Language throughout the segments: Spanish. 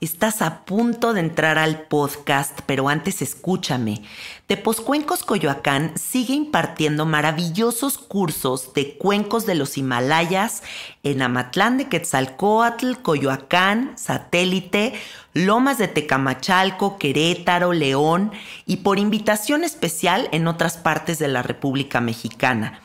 Estás a punto de entrar al podcast, pero antes escúchame. Teposcuencos Coyoacán sigue impartiendo maravillosos cursos de cuencos de los Himalayas en Amatlán de Quetzalcoatl, Coyoacán, Satélite, Lomas de Tecamachalco, Querétaro, León y por invitación especial en otras partes de la República Mexicana.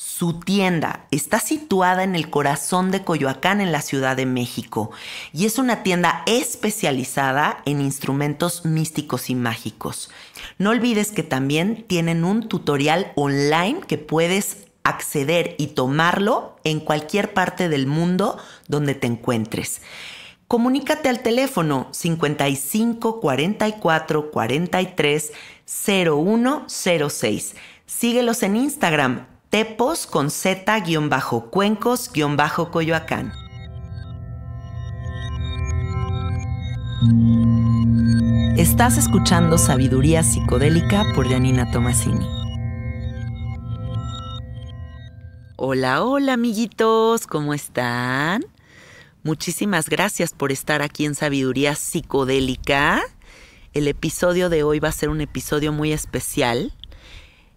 Su tienda está situada en el corazón de Coyoacán, en la Ciudad de México, y es una tienda especializada en instrumentos místicos y mágicos. No olvides que también tienen un tutorial online que puedes acceder y tomarlo en cualquier parte del mundo donde te encuentres. Comunícate al teléfono 55 44 43 0106. Síguelos en Instagram tepos con z-cuencos-coyoacán. Estás escuchando Sabiduría Psicodélica por Janina Tomasini. Hola, hola amiguitos, ¿cómo están? Muchísimas gracias por estar aquí en Sabiduría Psicodélica. El episodio de hoy va a ser un episodio muy especial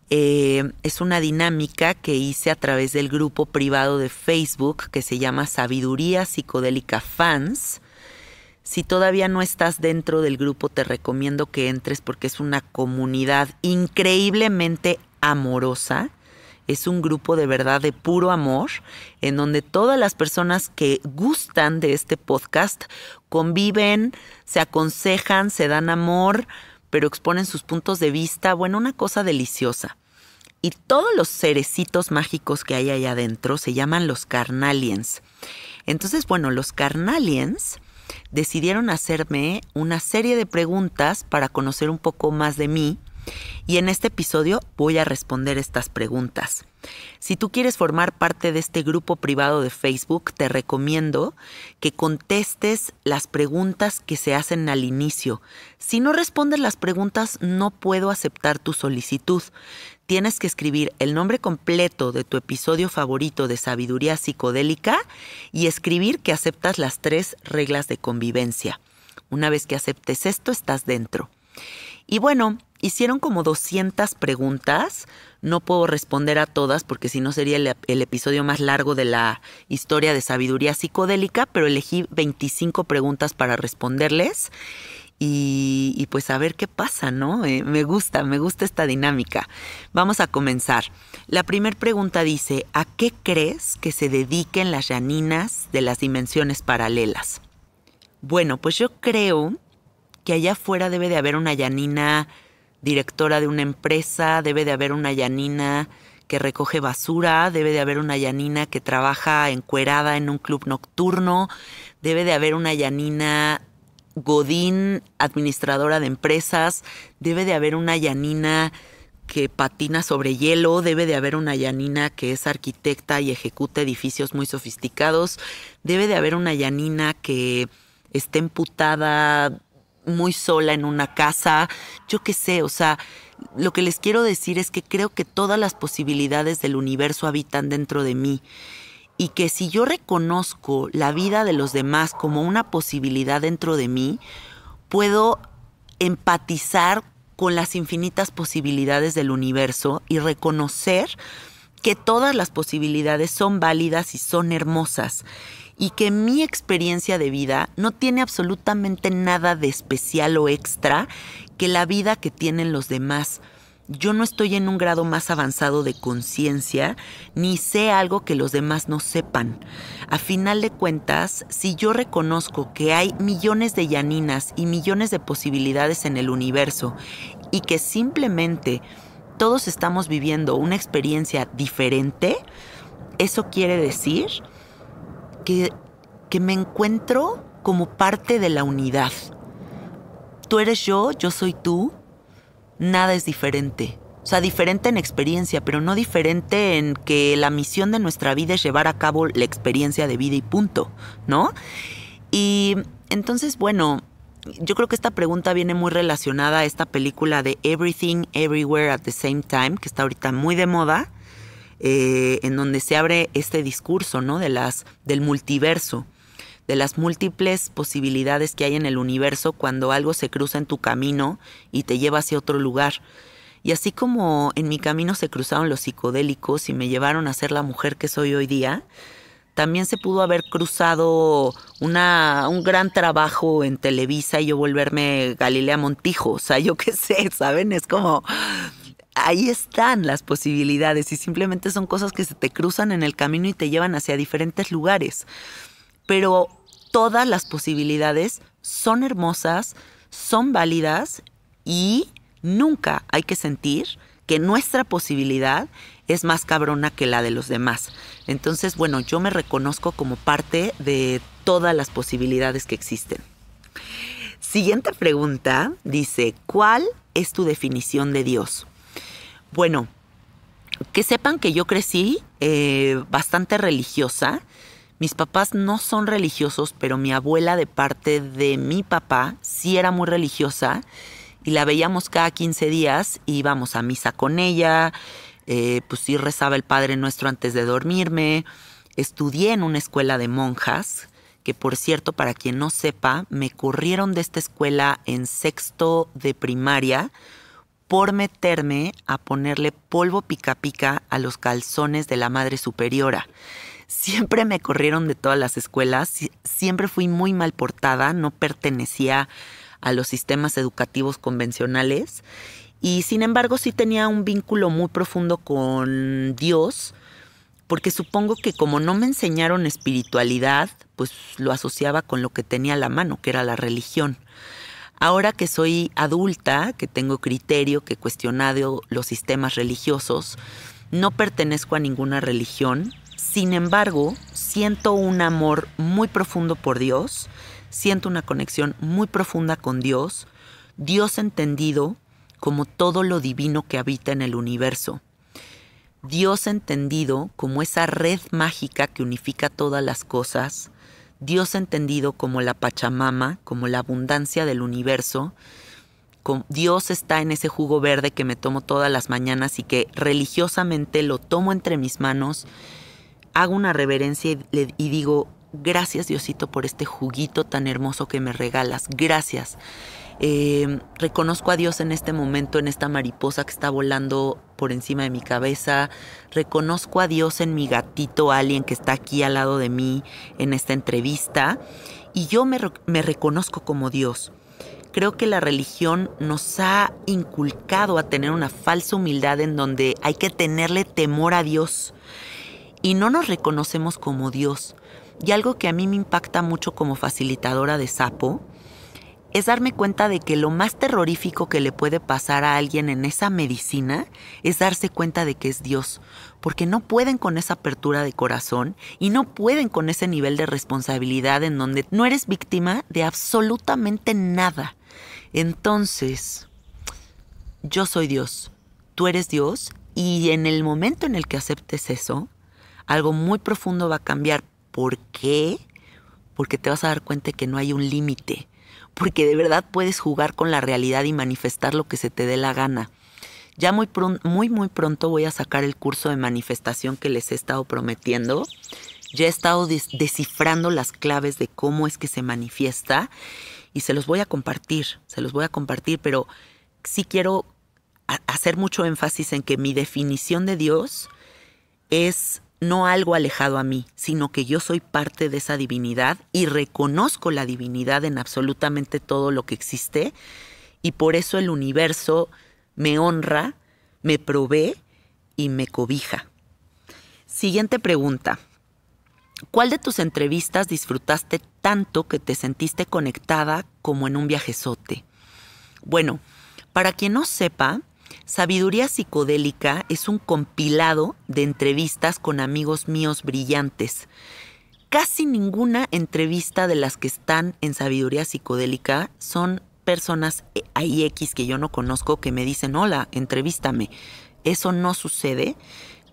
eh, es una dinámica que hice a través del grupo privado de Facebook que se llama Sabiduría Psicodélica Fans. Si todavía no estás dentro del grupo, te recomiendo que entres porque es una comunidad increíblemente amorosa. Es un grupo de verdad de puro amor, en donde todas las personas que gustan de este podcast conviven, se aconsejan, se dan amor, pero exponen sus puntos de vista, bueno, una cosa deliciosa. Y todos los cerecitos mágicos que hay allá adentro se llaman los carnaliens. Entonces, bueno, los carnaliens decidieron hacerme una serie de preguntas para conocer un poco más de mí y en este episodio voy a responder estas preguntas. Si tú quieres formar parte de este grupo privado de Facebook, te recomiendo que contestes las preguntas que se hacen al inicio. Si no respondes las preguntas, no puedo aceptar tu solicitud. Tienes que escribir el nombre completo de tu episodio favorito de sabiduría psicodélica y escribir que aceptas las tres reglas de convivencia. Una vez que aceptes esto, estás dentro. Y bueno, Hicieron como 200 preguntas. No puedo responder a todas porque si no sería el, episodio más largo de la historia de sabiduría psicodélica, pero elegí 25 preguntas para responderles. Y, pues a ver qué pasa, ¿no? Eh, me gusta, me gusta esta dinámica. Vamos a comenzar. La primera pregunta dice, ¿a qué crees que se dediquen las llaninas de las dimensiones paralelas? Bueno, pues yo creo que allá afuera debe de haber una llanina directora de una empresa, debe de haber una Yanina que recoge basura, debe de haber una Yanina que trabaja encuerada en un club nocturno, debe de haber una Yanina Godín, administradora de empresas, debe de haber una Yanina que patina sobre hielo, debe de haber una Yanina que es arquitecta y ejecuta edificios muy sofisticados, debe de haber una Yanina que esté emputada muy sola en una casa, yo qué sé, o sea, lo que les quiero decir es que creo que todas las posibilidades del universo habitan dentro de mí y que si yo reconozco la vida de los demás como una posibilidad dentro de mí, puedo empatizar con las infinitas posibilidades del universo y reconocer que todas las posibilidades son válidas y son hermosas y que mi experiencia de vida no tiene absolutamente nada de especial o extra que la vida que tienen los demás. Yo no estoy en un grado más avanzado de conciencia, ni sé algo que los demás no sepan. A final de cuentas, si yo reconozco que hay millones de llaninas y millones de posibilidades en el universo, y que simplemente todos estamos viviendo una experiencia diferente, eso quiere decir que, me encuentro como parte de la unidad. Tú eres yo, yo soy tú, nada es diferente. O sea, diferente en experiencia, pero no diferente en que la misión de nuestra vida es llevar a cabo la experiencia de vida y punto, ¿no? Y entonces, bueno, yo creo que esta pregunta viene muy relacionada a esta película de Everything Everywhere at the Same Time, que está ahorita muy de moda, eh, en donde se abre este discurso, ¿no? De las, del multiverso, de las múltiples posibilidades que hay en el universo cuando algo se cruza en tu camino y te lleva hacia otro lugar. Y así como en mi camino se cruzaron los psicodélicos y me llevaron a ser la mujer que soy hoy día, también se pudo haber cruzado un gran trabajo en Televisa y yo volverme Galilea Montijo, o sea, yo qué sé, ¿saben? Es como ahí están las posibilidades y simplemente son cosas que se te cruzan en el camino y te llevan hacia diferentes lugares. Pero todas las posibilidades son hermosas, son válidas y nunca hay que sentir que nuestra posibilidad es más cabrona que la de los demás. Entonces, bueno, yo me reconozco como parte de todas las posibilidades que existen. Siguiente pregunta dice, ¿cuál es tu definición de Dios? Bueno, que sepan que yo crecí eh, bastante religiosa. Mis papás no son religiosos, pero mi abuela de parte de mi papá sí era muy religiosa y la veíamos cada 15 días, íbamos a misa con ella, eh, pues sí rezaba el Padre Nuestro antes de dormirme, estudié en una escuela de monjas, que por cierto, para quien no sepa, me corrieron de esta escuela en sexto de primaria por meterme a ponerle polvo pica pica a los calzones de la madre superiora. Siempre me corrieron de todas las escuelas, siempre fui muy mal portada, no pertenecía a los sistemas educativos convencionales y sin embargo sí tenía un vínculo muy profundo con Dios, porque supongo que como no me enseñaron espiritualidad, pues lo asociaba con lo que tenía a la mano, que era la religión. Ahora que soy adulta, que tengo criterio, que cuestionado los sistemas religiosos, no pertenezco a ninguna religión. Sin embargo, siento un amor muy profundo por Dios, siento una conexión muy profunda con Dios, Dios entendido como todo lo divino que habita en el universo. Dios entendido como esa red mágica que unifica todas las cosas, Dios entendido como la Pachamama, como la abundancia del universo. Dios está en ese jugo verde que me tomo todas las mañanas y que religiosamente lo tomo entre mis manos, hago una reverencia y, digo, gracias Diosito por este juguito tan hermoso que me regalas, gracias. Eh, reconozco a Dios en este momento, en esta mariposa que está volando por encima de mi cabeza. Reconozco a Dios en mi gatito alguien que está aquí al lado de mí en esta entrevista. Y yo me, me reconozco como Dios. Creo que la religión nos ha inculcado a tener una falsa humildad en donde hay que tenerle temor a Dios y no nos reconocemos como Dios. Y algo que a mí me impacta mucho como facilitadora de sapo es darme cuenta de que lo más terrorífico que le puede pasar a alguien en esa medicina es darse cuenta de que es Dios, porque no pueden con esa apertura de corazón y no pueden con ese nivel de responsabilidad en donde no eres víctima de absolutamente nada. Entonces, yo soy Dios, tú eres Dios y en el momento en el que aceptes eso, algo muy profundo va a cambiar. ¿Por qué? Porque te vas a dar cuenta de que no hay un límite porque de verdad puedes jugar con la realidad y manifestar lo que se te dé la gana. Ya muy, muy, muy pronto voy a sacar el curso de manifestación que les he estado prometiendo. Ya he estado descifrando las claves de cómo es que se manifiesta y se los voy a compartir, se los voy a compartir, pero sí quiero hacer mucho énfasis en que mi definición de Dios es no algo alejado a mí, sino que yo soy parte de esa divinidad y reconozco la divinidad en absolutamente todo lo que existe y por eso el universo me honra, me provee y me cobija. Siguiente pregunta. ¿Cuál de tus entrevistas disfrutaste tanto que te sentiste conectada como en un viajezote? Bueno, para quien no sepa, Sabiduría Psicodélica es un compilado de entrevistas con amigos míos brillantes. Casi ninguna entrevista de las que están en Sabiduría Psicodélica son personas AIX que yo no conozco que me dicen, hola, entrevístame. Eso no sucede.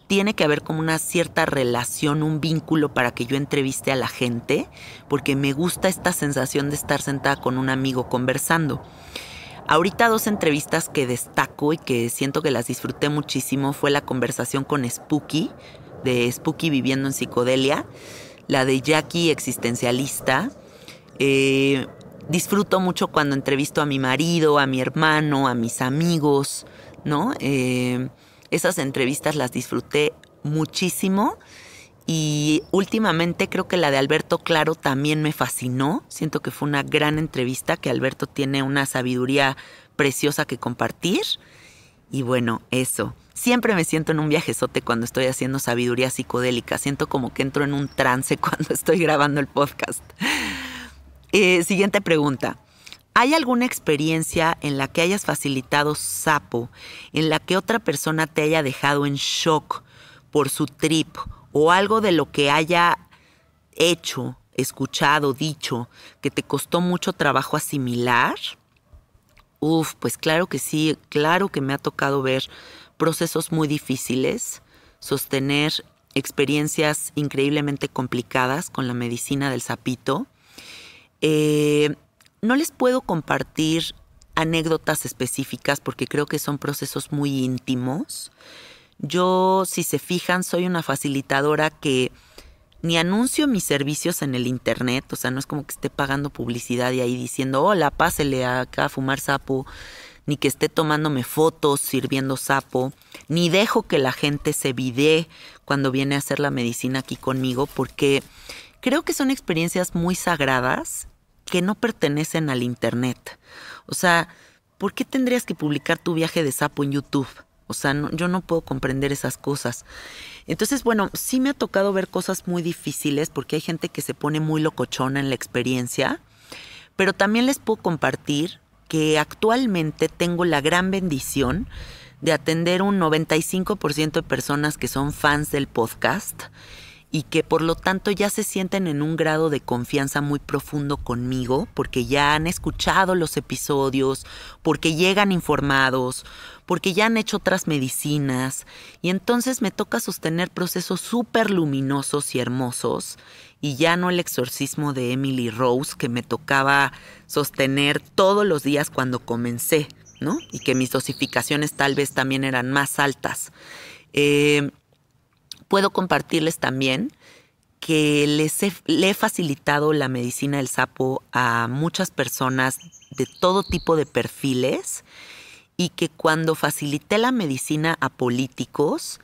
Tiene que haber como una cierta relación, un vínculo para que yo entreviste a la gente, porque me gusta esta sensación de estar sentada con un amigo conversando. Ahorita dos entrevistas que destaco y que siento que las disfruté muchísimo fue la conversación con Spooky, de Spooky viviendo en psicodelia, la de Jackie existencialista. Eh, disfruto mucho cuando entrevisto a mi marido, a mi hermano, a mis amigos, ¿no? Eh, esas entrevistas las disfruté muchísimo y últimamente creo que la de Alberto Claro también me fascinó. Siento que fue una gran entrevista, que Alberto tiene una sabiduría preciosa que compartir. Y bueno, eso. Siempre me siento en un viajezote cuando estoy haciendo sabiduría psicodélica. Siento como que entro en un trance cuando estoy grabando el podcast. Eh, siguiente pregunta. ¿Hay alguna experiencia en la que hayas facilitado sapo, en la que otra persona te haya dejado en shock por su trip o algo de lo que haya hecho, escuchado, dicho, que te costó mucho trabajo asimilar, uf, pues claro que sí, claro que me ha tocado ver procesos muy difíciles, sostener experiencias increíblemente complicadas con la medicina del sapito. Eh, no les puedo compartir anécdotas específicas porque creo que son procesos muy íntimos. Yo, si se fijan, soy una facilitadora que ni anuncio mis servicios en el internet, o sea, no es como que esté pagando publicidad y ahí diciendo, hola, pásele acá a fumar sapo, ni que esté tomándome fotos sirviendo sapo, ni dejo que la gente se vide cuando viene a hacer la medicina aquí conmigo, porque creo que son experiencias muy sagradas que no pertenecen al internet. O sea, ¿por qué tendrías que publicar tu viaje de sapo en YouTube? O sea, yo no puedo comprender esas cosas. Entonces, bueno, sí me ha tocado ver cosas muy difíciles porque hay gente que se pone muy locochona en la experiencia, pero también les puedo compartir que actualmente tengo la gran bendición de atender un 95% de personas que son fans del podcast y que por lo tanto ya se sienten en un grado de confianza muy profundo conmigo, porque ya han escuchado los episodios, porque llegan informados, porque ya han hecho otras medicinas, y entonces me toca sostener procesos súper luminosos y hermosos, y ya no el exorcismo de Emily Rose que me tocaba sostener todos los días cuando comencé, ¿no? Y que mis dosificaciones tal vez también eran más altas. Eh, puedo compartirles también que les he, le he facilitado la medicina del sapo a muchas personas de todo tipo de perfiles y que cuando facilité la medicina a políticos,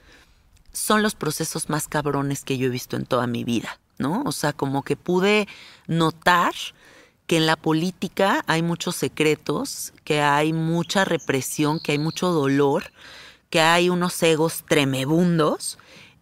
son los procesos más cabrones que yo he visto en toda mi vida, ¿no? O sea, como que pude notar que en la política hay muchos secretos, que hay mucha represión, que hay mucho dolor, que hay unos egos tremebundos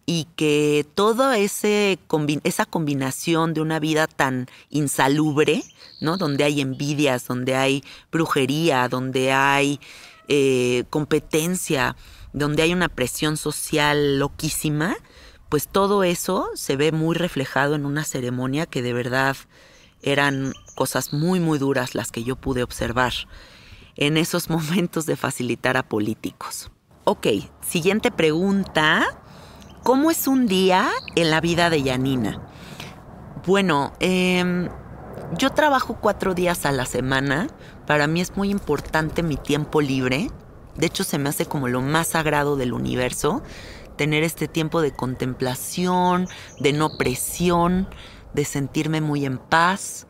y que toda ese, esa combinación de una vida tan insalubre, ¿no? donde hay envidias, donde hay brujería, donde hay eh, competencia, donde hay una presión social loquísima, pues todo eso se ve muy reflejado en una ceremonia que de verdad eran cosas muy, muy duras las que yo pude observar en esos momentos de facilitar a políticos. Ok, siguiente pregunta. ¿Cómo es un día en la vida de Yanina? Bueno, em, yo trabajo cuatro días a la semana. Para mí es muy importante mi tiempo libre. De hecho, se me hace como lo más sagrado del universo. Tener este tiempo de contemplación, de no presión, de sentirme muy en paz.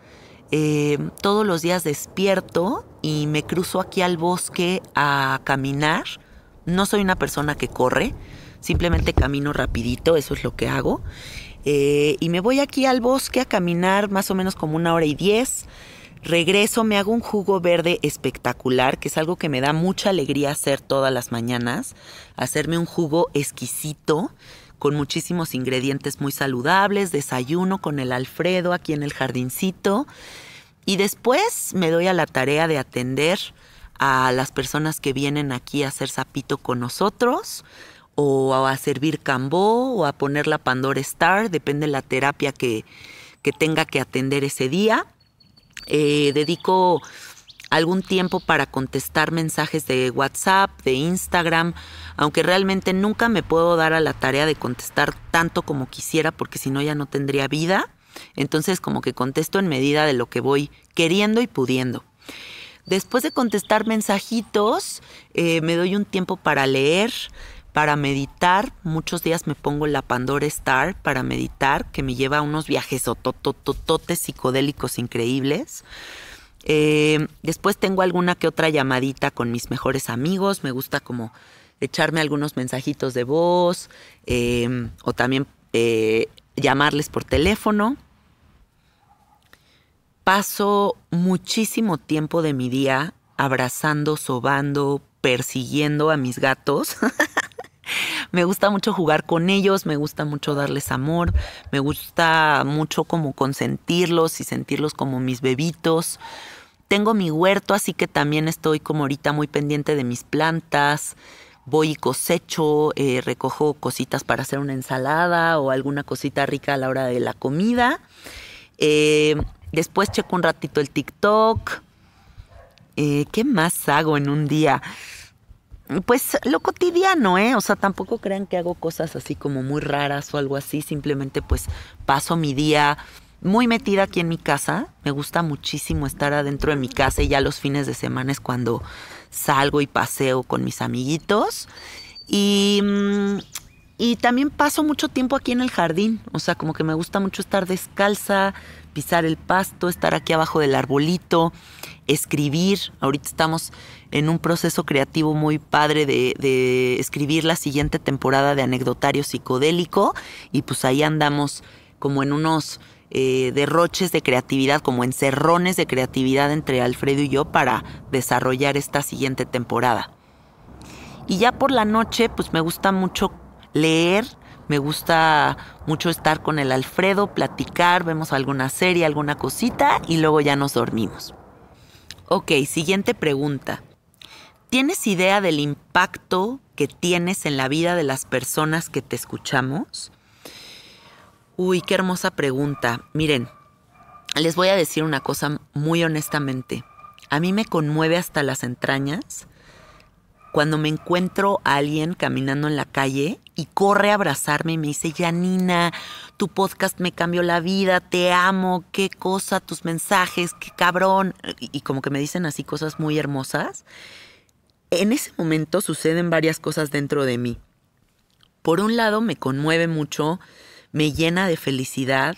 Em, todos los días despierto y me cruzo aquí al bosque a caminar. No soy una persona que corre, Simplemente camino rapidito, eso es lo que hago. Eh, y me voy aquí al bosque a caminar más o menos como una hora y diez. Regreso, me hago un jugo verde espectacular, que es algo que me da mucha alegría hacer todas las mañanas. Hacerme un jugo exquisito con muchísimos ingredientes muy saludables, desayuno con el Alfredo aquí en el jardincito. Y después me doy a la tarea de atender a las personas que vienen aquí a hacer sapito con nosotros o a servir cambó o a poner la Pandora Star, depende de la terapia que, tenga que atender ese día. Eh, dedico algún tiempo para contestar mensajes de WhatsApp, de Instagram, aunque realmente nunca me puedo dar a la tarea de contestar tanto como quisiera porque si no ya no tendría vida. Entonces como que contesto en medida de lo que voy queriendo y pudiendo. Después de contestar mensajitos, eh, me doy un tiempo para leer, para meditar. Muchos días me pongo la Pandora Star para meditar, que me lleva a unos viajes tototototes psicodélicos increíbles. Eh, después tengo alguna que otra llamadita con mis mejores amigos. Me gusta como echarme algunos mensajitos de voz eh, o también eh, llamarles por teléfono. Paso muchísimo tiempo de mi día abrazando, sobando, persiguiendo a mis gatos. me gusta mucho jugar con ellos, me gusta mucho darles amor, me gusta mucho como consentirlos y sentirlos como mis bebitos. Tengo mi huerto, así que también estoy como ahorita muy pendiente de mis plantas. Voy y cosecho, eh, recojo cositas para hacer una ensalada o alguna cosita rica a la hora de la comida. Eh, después checo un ratito el TikTok. Eh, ¿Qué más hago en un día? pues lo cotidiano, ¿eh? O sea, tampoco crean que hago cosas así como muy raras o algo así, simplemente pues paso mi día muy metida aquí en mi casa, me gusta muchísimo estar adentro de mi casa y ya los fines de semana es cuando salgo y paseo con mis amiguitos y, mm, y también paso mucho tiempo aquí en el jardín, o sea, como que me gusta mucho estar descalza, pisar el pasto, estar aquí abajo del arbolito, escribir, ahorita estamos en un proceso creativo muy padre de, escribir la siguiente temporada de Anecdotario Psicodélico y pues ahí andamos como en unos eh, derroches de creatividad, como encerrones de creatividad entre Alfredo y yo para desarrollar esta siguiente temporada. Y ya por la noche, pues me gusta mucho leer, me gusta mucho estar con el Alfredo, platicar, vemos alguna serie, alguna cosita y luego ya nos dormimos. Ok, siguiente pregunta. ¿Tienes idea del impacto que tienes en la vida de las personas que te escuchamos? Uy, qué hermosa pregunta. Miren, les voy a decir una cosa muy honestamente. A mí me conmueve hasta las entrañas cuando me encuentro a alguien caminando en la calle y corre a abrazarme y me dice, Janina, tu podcast me cambió la vida, te amo, qué cosa, tus mensajes, qué cabrón. Y, y como que me dicen así cosas muy hermosas. En ese momento suceden varias cosas dentro de mí. Por un lado, me conmueve mucho, me llena de felicidad,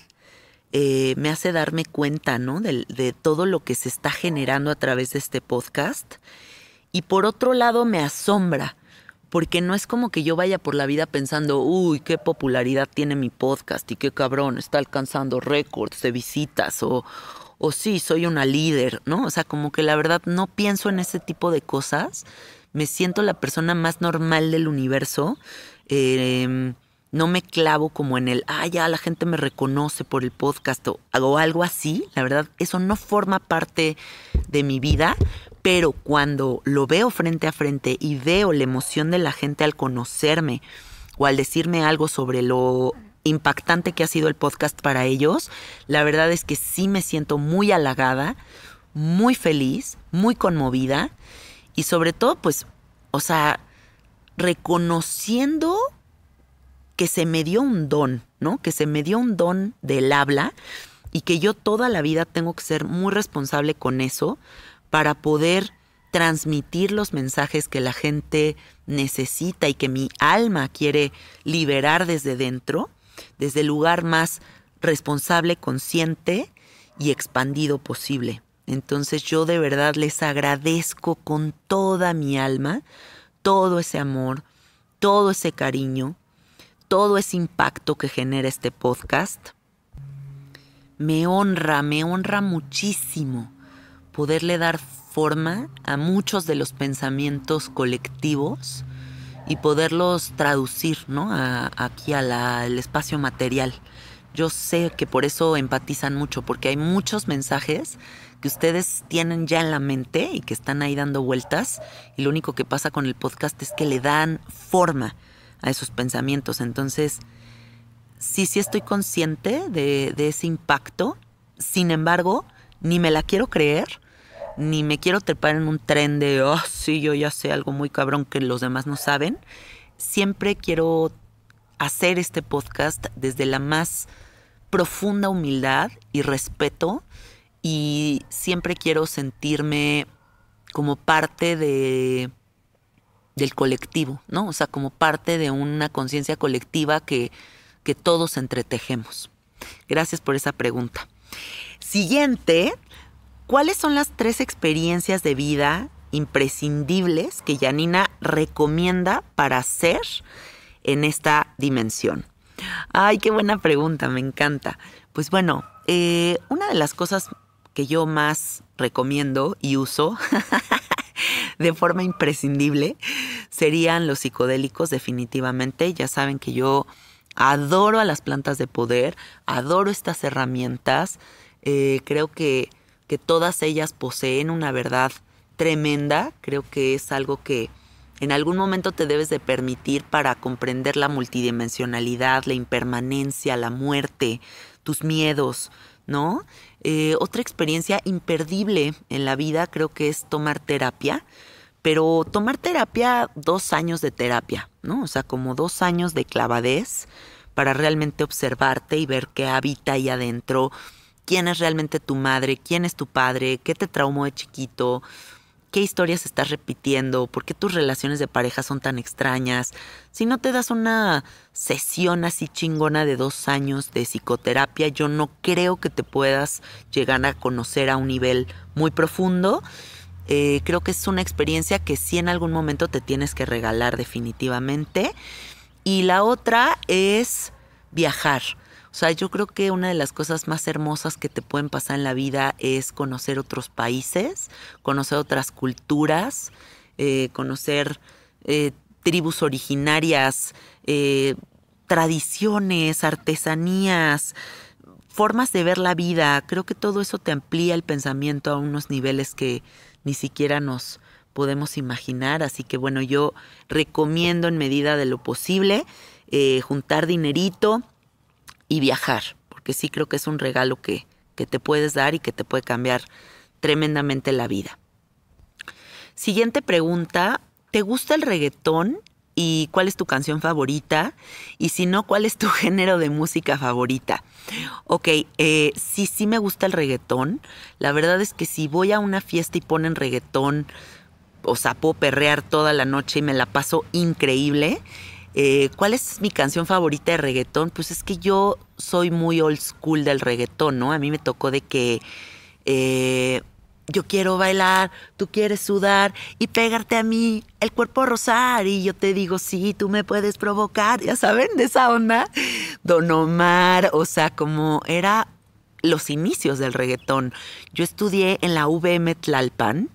eh, me hace darme cuenta ¿no? de todo lo que se está generando a través de este podcast. Y por otro lado, me asombra, porque no es como que yo vaya por la vida pensando, uy, qué popularidad tiene mi podcast y qué cabrón, está alcanzando récords de visitas o, o sí, soy una líder, ¿no? O sea, como que la verdad no pienso en ese tipo de cosas. Me siento la persona más normal del universo. Em, no me clavo como en el, ah, ya la gente me reconoce por el podcast o hago algo así. La verdad, eso no forma parte de mi vida, pero cuando lo veo frente a frente y veo la emoción de la gente al conocerme o al decirme algo sobre lo impactante que ha sido el podcast para ellos. La verdad es que sí me siento muy halagada, muy feliz, muy conmovida y sobre todo, pues, o sea, reconociendo que se me dio un don, ¿no? Que se me dio un don del habla y que yo toda la vida tengo que ser muy responsable con eso para poder transmitir los mensajes que la gente necesita y que mi alma quiere liberar desde dentro desde el lugar más responsable, consciente y expandido posible. Entonces yo de verdad les agradezco con toda mi alma todo ese amor, todo ese cariño, todo ese impacto que genera este podcast. Me honra, me honra muchísimo poderle dar forma a muchos de los pensamientos colectivos y poderlos traducir ¿no? a, aquí al espacio material. Yo sé que por eso empatizan mucho, porque hay muchos mensajes que ustedes tienen ya en la mente y que están ahí dando vueltas y lo único que pasa con el podcast es que le dan forma a esos pensamientos. Entonces, sí, sí estoy consciente de ese impacto, sin embargo, ni me la quiero creer ni me quiero trepar en un tren de, oh, sí, yo ya sé algo muy cabrón que los demás no saben. Siempre quiero hacer este podcast desde la más profunda humildad y respeto y siempre quiero sentirme como parte de del colectivo, ¿no? O sea, como parte de una conciencia colectiva que, que todos entretejemos. Gracias por esa pregunta. Siguiente, ¿Cuáles son las tres experiencias de vida imprescindibles que Janina recomienda para hacer en esta dimensión? Ay, qué buena pregunta, me encanta. Pues bueno, eh, una de las cosas que yo más recomiendo y uso de forma imprescindible serían los psicodélicos, definitivamente. Ya saben que yo adoro a las plantas de poder, adoro estas herramientas. Eh, creo que que todas ellas poseen una verdad tremenda, creo que es algo que en algún momento te debes de permitir para comprender la multidimensionalidad, la impermanencia, la muerte, tus miedos, ¿no? Eh, otra experiencia imperdible en la vida creo que es tomar terapia, pero tomar terapia, dos años de terapia, ¿no? O sea, como dos años de clavadez para realmente observarte y ver qué habita ahí adentro, quién es realmente tu madre, quién es tu padre, qué te traumó de chiquito, qué historias estás repitiendo, por qué tus relaciones de pareja son tan extrañas. Si no te das una sesión así chingona de dos años de psicoterapia, yo no creo que te puedas llegar a conocer a un nivel muy profundo. Eh, creo que es una experiencia que sí en algún momento te tienes que regalar definitivamente. Y la otra es viajar. O sea, yo creo que una de las cosas más hermosas que te pueden pasar en la vida es conocer otros países, conocer otras culturas, eh, conocer eh, tribus originarias, eh, tradiciones, artesanías, formas de ver la vida. Creo que todo eso te amplía el pensamiento a unos niveles que ni siquiera nos podemos imaginar. Así que bueno, yo recomiendo en medida de lo posible juntar dinerito, y viajar, porque sí creo que es un regalo que, te puedes dar y que te puede cambiar tremendamente la vida. Siguiente pregunta, ¿te gusta el reggaetón? ¿Y cuál es tu canción favorita? Y si no, ¿cuál es tu género de música favorita? Ok, eh, sí, sí me gusta el reggaetón. La verdad es que si voy a una fiesta y ponen reggaetón, o sea, puedo perrear toda la noche y me la paso increíble. Eh, ¿cuál es mi canción favorita de reggaetón? Pues es que yo soy muy old school del reggaetón, ¿no? A mí me tocó de que eh, yo quiero bailar, tú quieres sudar y pegarte a mí, el cuerpo a y yo te digo, sí, tú me puedes provocar, ya saben, de esa onda. Don Omar, o sea, como era los inicios del reggaetón. Yo estudié en la VM Tlalpan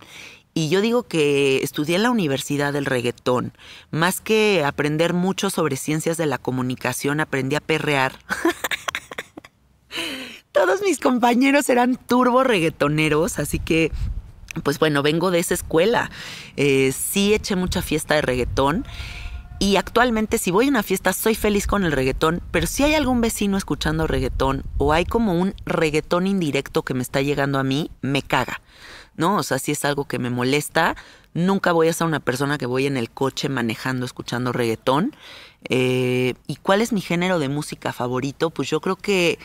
y yo digo que estudié en la Universidad del Reggaetón. Más que aprender mucho sobre ciencias de la comunicación, aprendí a perrear. Todos mis compañeros eran turbo reggaetoneros, así que pues bueno, vengo de esa escuela. Eh, sí eché mucha fiesta de reggaetón y actualmente si voy a una fiesta soy feliz con el reggaetón, pero si hay algún vecino escuchando reggaetón o hay como un reggaetón indirecto que me está llegando a mí, me caga. ¿No? O sea, si es algo que me molesta, nunca voy a ser una persona que voy en el coche manejando, escuchando reggaetón. Eh, ¿Y cuál es mi género de música favorito? Pues yo creo que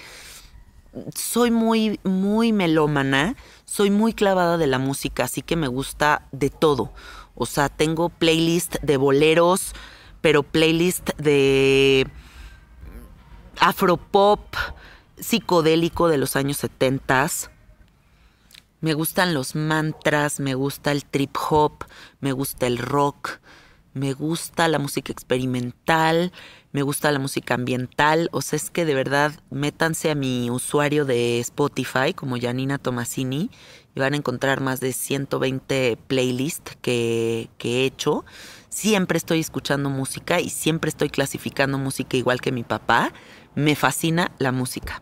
soy muy, muy melómana, soy muy clavada de la música, así que me gusta de todo. O sea, tengo playlist de boleros, pero playlist de afropop psicodélico de los años 70. Me gustan los mantras, me gusta el trip hop, me gusta el rock, me gusta la música experimental, me gusta la música ambiental. O sea, es que de verdad métanse a mi usuario de Spotify como Janina Tomasini y van a encontrar más de 120 playlists que, que he hecho siempre estoy escuchando música y siempre estoy clasificando música igual que mi papá. Me fascina la música.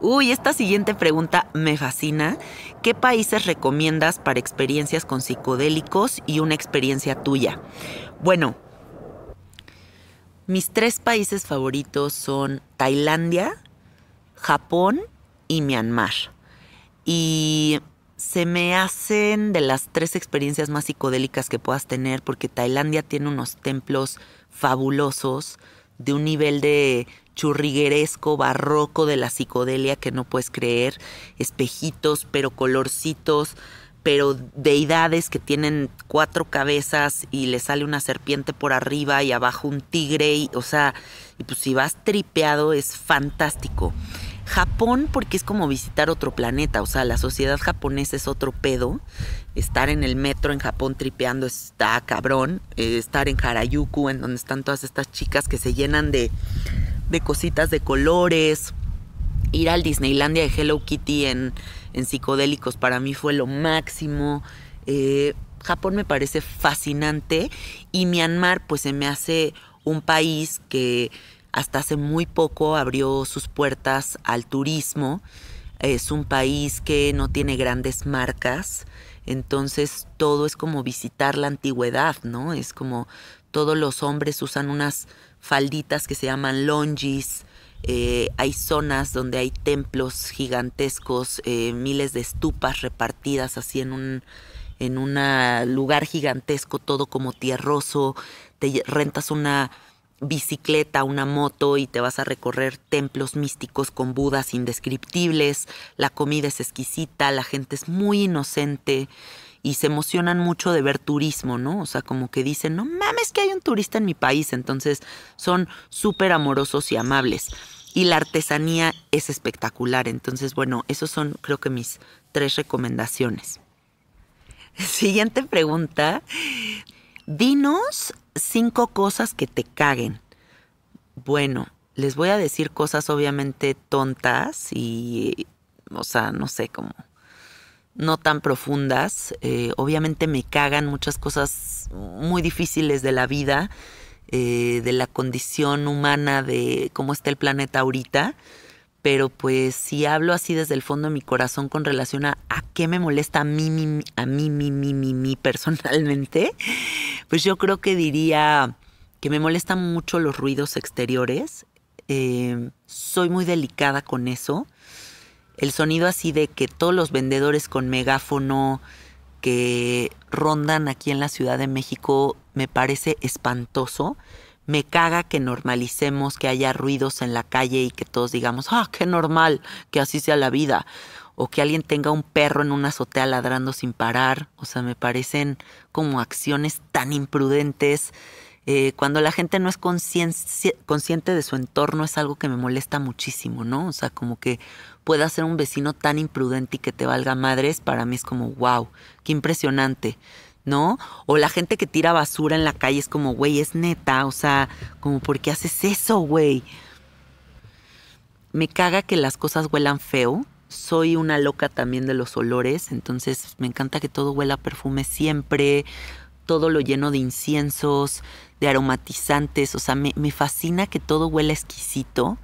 Uy, esta siguiente pregunta me fascina. ¿Qué países recomiendas para experiencias con psicodélicos y una experiencia tuya? Bueno, mis tres países favoritos son Tailandia, Japón y Myanmar. Y se me hacen de las tres experiencias más psicodélicas que puedas tener, porque Tailandia tiene unos templos fabulosos, de un nivel de churrigueresco, barroco de la psicodelia que no puedes creer, espejitos, pero colorcitos, pero deidades que tienen cuatro cabezas y le sale una serpiente por arriba y abajo un tigre, y, o sea, y pues si vas tripeado es fantástico. Japón porque es como visitar otro planeta, o sea, la sociedad japonesa es otro pedo. Estar en el metro en Japón tripeando está cabrón. Eh, estar en Harajuku, en donde están todas estas chicas que se llenan de, de cositas de colores. Ir al Disneylandia de Hello Kitty en, en psicodélicos para mí fue lo máximo. Eh, Japón me parece fascinante y Myanmar pues se me hace un país que hasta hace muy poco abrió sus puertas al turismo. Es un país que no tiene grandes marcas, entonces todo es como visitar la antigüedad, ¿no? Es como todos los hombres usan unas falditas que se llaman longis, eh, hay zonas donde hay templos gigantescos, eh, miles de estupas repartidas así en un en un lugar gigantesco, todo como tierroso, te rentas una bicicleta, una moto y te vas a recorrer templos místicos con budas indescriptibles, la comida es exquisita, la gente es muy inocente y se emocionan mucho de ver turismo, ¿no? O sea, como que dicen, no mames que hay un turista en mi país, entonces son súper amorosos y amables. Y la artesanía es espectacular, entonces bueno, esos son creo que mis tres recomendaciones. Siguiente pregunta Dinos cinco cosas que te caguen. Bueno, les voy a decir cosas obviamente tontas y, o sea, no sé, cómo, no tan profundas. Eh, obviamente me cagan muchas cosas muy difíciles de la vida, eh, de la condición humana, de cómo está el planeta ahorita pero pues si hablo así desde el fondo de mi corazón con relación a, a qué me molesta a mí, a mí, mi, mi, mi, mí personalmente, pues yo creo que diría que me molestan mucho los ruidos exteriores. Em, soy muy delicada con eso. El sonido así de que todos los vendedores con megáfono que rondan aquí en la Ciudad de México me parece espantoso me caga que normalicemos que haya ruidos en la calle y que todos digamos, ah, qué normal, que así sea la vida. O que alguien tenga un perro en una azotea ladrando sin parar. O sea, me parecen como acciones tan imprudentes. Eh, cuando la gente no es consciente de su entorno es algo que me molesta muchísimo, ¿no? O sea, como que pueda ser un vecino tan imprudente y que te valga madres, para mí es como, wow, qué impresionante. ¿no? O la gente que tira basura en la calle es como, güey, es neta, o sea, como, ¿por qué haces eso, güey? Me caga que las cosas huelan feo. Soy una loca también de los olores, entonces me encanta que todo huela perfume siempre, todo lo lleno de inciensos, de aromatizantes, o sea, me, me fascina que todo huela exquisito.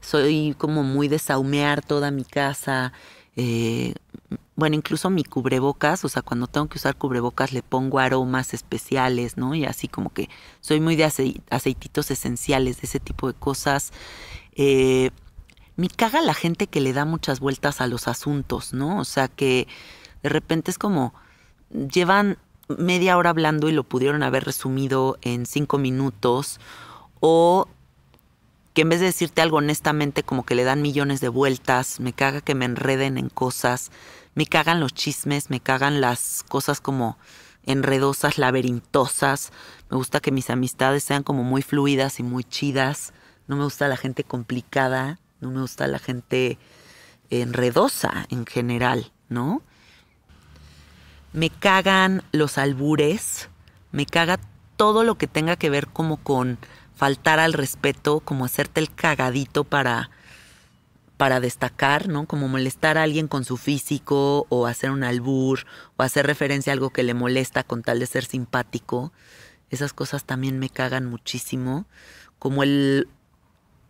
Soy como muy de saumear toda mi casa, eh, bueno, incluso mi cubrebocas, o sea, cuando tengo que usar cubrebocas le pongo aromas especiales, ¿no? Y así como que soy muy de aceititos esenciales, de ese tipo de cosas. Eh, me caga la gente que le da muchas vueltas a los asuntos, ¿no? O sea, que de repente es como, llevan media hora hablando y lo pudieron haber resumido en cinco minutos, o en vez de decirte algo honestamente, como que le dan millones de vueltas, me caga que me enreden en cosas, me cagan los chismes, me cagan las cosas como enredosas, laberintosas. Me gusta que mis amistades sean como muy fluidas y muy chidas. No me gusta la gente complicada, no me gusta la gente enredosa en general, ¿no? Me cagan los albures, me caga todo lo que tenga que ver como con faltar al respeto, como hacerte el cagadito para, para destacar, ¿no? Como molestar a alguien con su físico o hacer un albur o hacer referencia a algo que le molesta con tal de ser simpático. Esas cosas también me cagan muchísimo. Como el,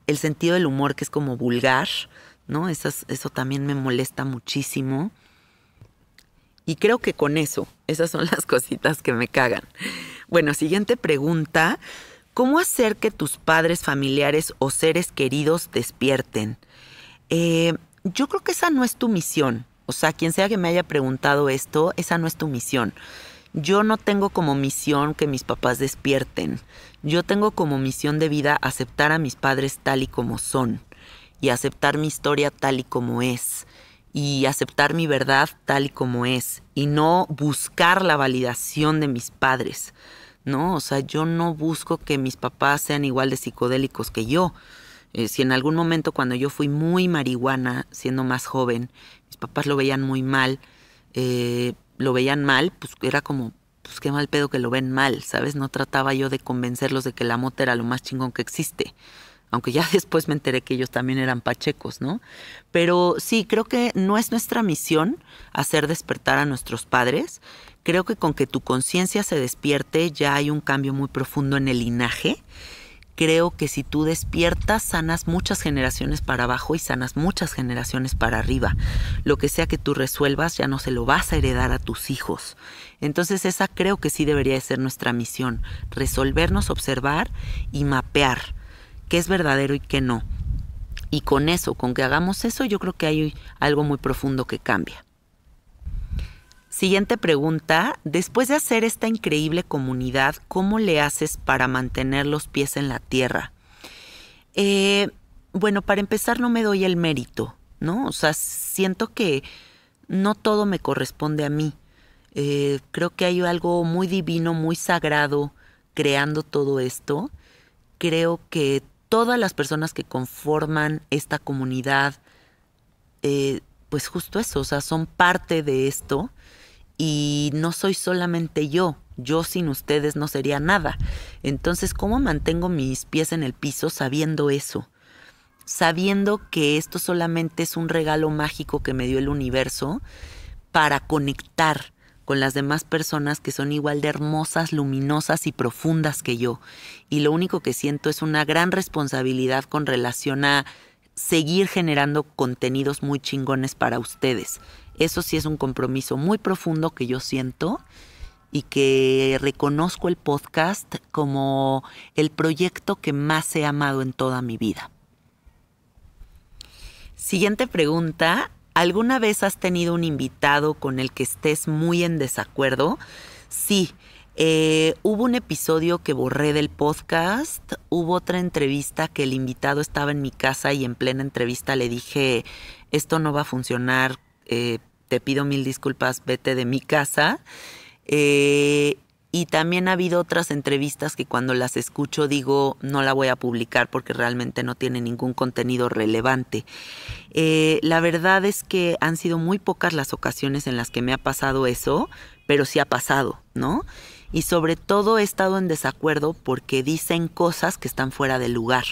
el sentido del humor que es como vulgar, ¿no? eso también me molesta muchísimo. Y creo que con eso, esas son las cositas que me cagan. Bueno, siguiente pregunta. ¿Cómo hacer que tus padres, familiares o seres queridos despierten? Eh, yo creo que esa no es tu misión. O sea, quien sea que me haya preguntado esto, esa no es tu misión. Yo no tengo como misión que mis papás despierten. Yo tengo como misión de vida aceptar a mis padres tal y como son y aceptar mi historia tal y como es y aceptar mi verdad tal y como es y no buscar la validación de mis padres. ¿no? O sea, yo no busco que mis papás sean igual de psicodélicos que yo. Eh, si en algún momento cuando yo fui muy marihuana, siendo más joven, mis papás lo veían muy mal, eh, lo veían mal, pues era como, pues qué mal pedo que lo ven mal, ¿sabes? No trataba yo de convencerlos de que la mota era lo más chingón que existe. Aunque ya después me enteré que ellos también eran pachecos, ¿no? Pero sí, creo que no es nuestra misión hacer despertar a nuestros padres. Creo que con que tu conciencia se despierte ya hay un cambio muy profundo en el linaje. Creo que si tú despiertas, sanas muchas generaciones para abajo y sanas muchas generaciones para arriba. Lo que sea que tú resuelvas ya no se lo vas a heredar a tus hijos. Entonces esa creo que sí debería de ser nuestra misión, resolvernos, observar y mapear qué es verdadero y qué no. Y con eso, con que hagamos eso, yo creo que hay algo muy profundo que cambia. Siguiente pregunta. Después de hacer esta increíble comunidad, ¿cómo le haces para mantener los pies en la tierra? Eh, bueno, para empezar no me doy el mérito, ¿no? O sea, siento que no todo me corresponde a mí. Eh, creo que hay algo muy divino, muy sagrado creando todo esto. Creo que todas las personas que conforman esta comunidad, eh, pues justo eso, o sea, son parte de esto y no soy solamente yo, yo sin ustedes no sería nada. Entonces, ¿cómo mantengo mis pies en el piso sabiendo eso? Sabiendo que esto solamente es un regalo mágico que me dio el universo para conectar con las demás personas que son igual de hermosas, luminosas y profundas que yo. Y lo único que siento es una gran responsabilidad con relación a seguir generando contenidos muy chingones para ustedes. Eso sí es un compromiso muy profundo que yo siento y que reconozco el podcast como el proyecto que más he amado en toda mi vida. Siguiente pregunta. ¿Alguna vez has tenido un invitado con el que estés muy en desacuerdo? Sí. Eh, hubo un episodio que borré del podcast, hubo otra entrevista que el invitado estaba en mi casa y en plena entrevista le dije, esto no va a funcionar, eh, te pido mil disculpas, vete de mi casa. Eh, y también ha habido otras entrevistas que cuando las escucho digo, no la voy a publicar porque realmente no tiene ningún contenido relevante. Eh, la verdad es que han sido muy pocas las ocasiones en las que me ha pasado eso, pero sí ha pasado, ¿no? Y sobre todo he estado en desacuerdo porque dicen cosas que están fuera de lugar.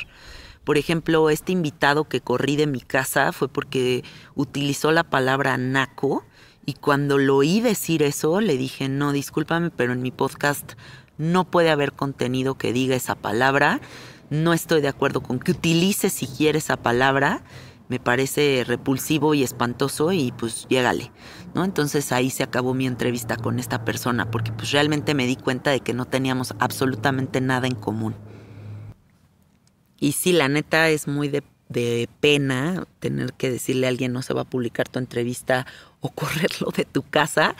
Por ejemplo, este invitado que corrí de mi casa fue porque utilizó la palabra naco y cuando lo oí decir eso le dije, no, discúlpame, pero en mi podcast no puede haber contenido que diga esa palabra. No estoy de acuerdo con que utilice siquiera esa palabra. Me parece repulsivo y espantoso y pues llégale, ¿no? Entonces ahí se acabó mi entrevista con esta persona porque pues realmente me di cuenta de que no teníamos absolutamente nada en común. Y sí, la neta es muy de, pena tener que decirle a alguien no se va a publicar tu entrevista o correrlo de tu casa,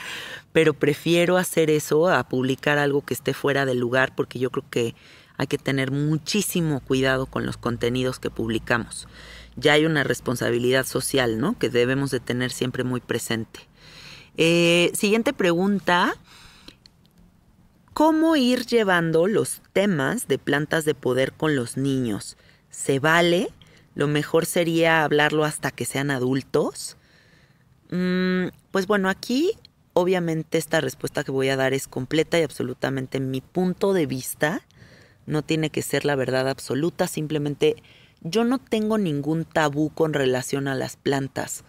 pero prefiero hacer eso a publicar algo que esté fuera del lugar porque yo creo que hay que tener muchísimo cuidado con los contenidos que publicamos. Ya hay una responsabilidad social, ¿no? Que debemos de tener siempre muy presente. Eh, siguiente pregunta cómo ir llevando los temas de plantas de poder con los niños. ¿Se vale? Lo mejor sería hablarlo hasta que sean adultos. Mm, pues bueno, aquí obviamente esta respuesta que voy a dar es completa y absolutamente mi punto de vista. No tiene que ser la verdad absoluta, simplemente yo no tengo ningún tabú con relación a las plantas.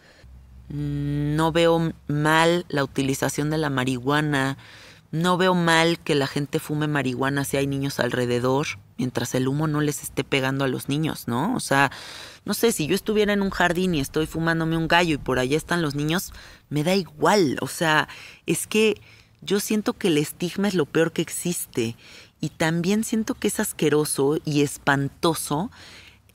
Mm, no veo mal la utilización de la marihuana, no veo mal que la gente fume marihuana si hay niños alrededor, mientras el humo no les esté pegando a los niños, ¿no? O sea, no sé, si yo estuviera en un jardín y estoy fumándome un gallo y por allá están los niños, me da igual. O sea, es que yo siento que el estigma es lo peor que existe. Y también siento que es asqueroso y espantoso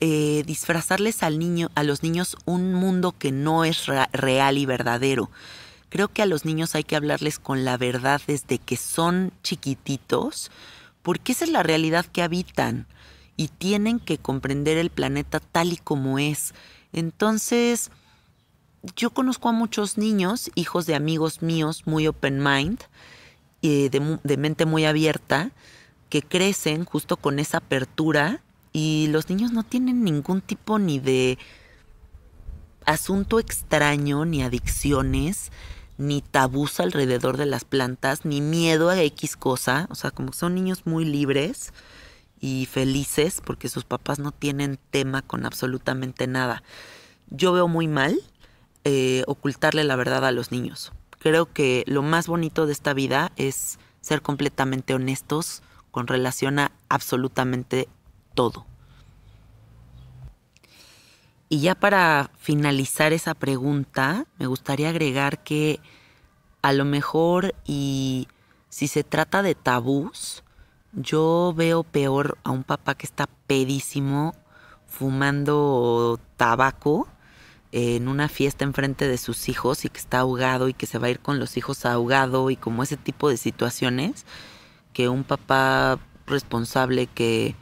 eh, disfrazarles al niño, a los niños un mundo que no es real y verdadero. Creo que a los niños hay que hablarles con la verdad desde que son chiquititos, porque esa es la realidad que habitan y tienen que comprender el planeta tal y como es. Entonces, yo conozco a muchos niños, hijos de amigos míos, muy open mind, de mente muy abierta, que crecen justo con esa apertura y los niños no tienen ningún tipo ni de asunto extraño, ni adicciones, ni tabús alrededor de las plantas, ni miedo a X cosa. O sea, como son niños muy libres y felices porque sus papás no tienen tema con absolutamente nada. Yo veo muy mal eh, ocultarle la verdad a los niños. Creo que lo más bonito de esta vida es ser completamente honestos con relación a absolutamente todo. Y ya para finalizar esa pregunta, me gustaría agregar que a lo mejor y si se trata de tabús, yo veo peor a un papá que está pedísimo fumando tabaco en una fiesta enfrente de sus hijos y que está ahogado y que se va a ir con los hijos ahogado y como ese tipo de situaciones que un papá responsable que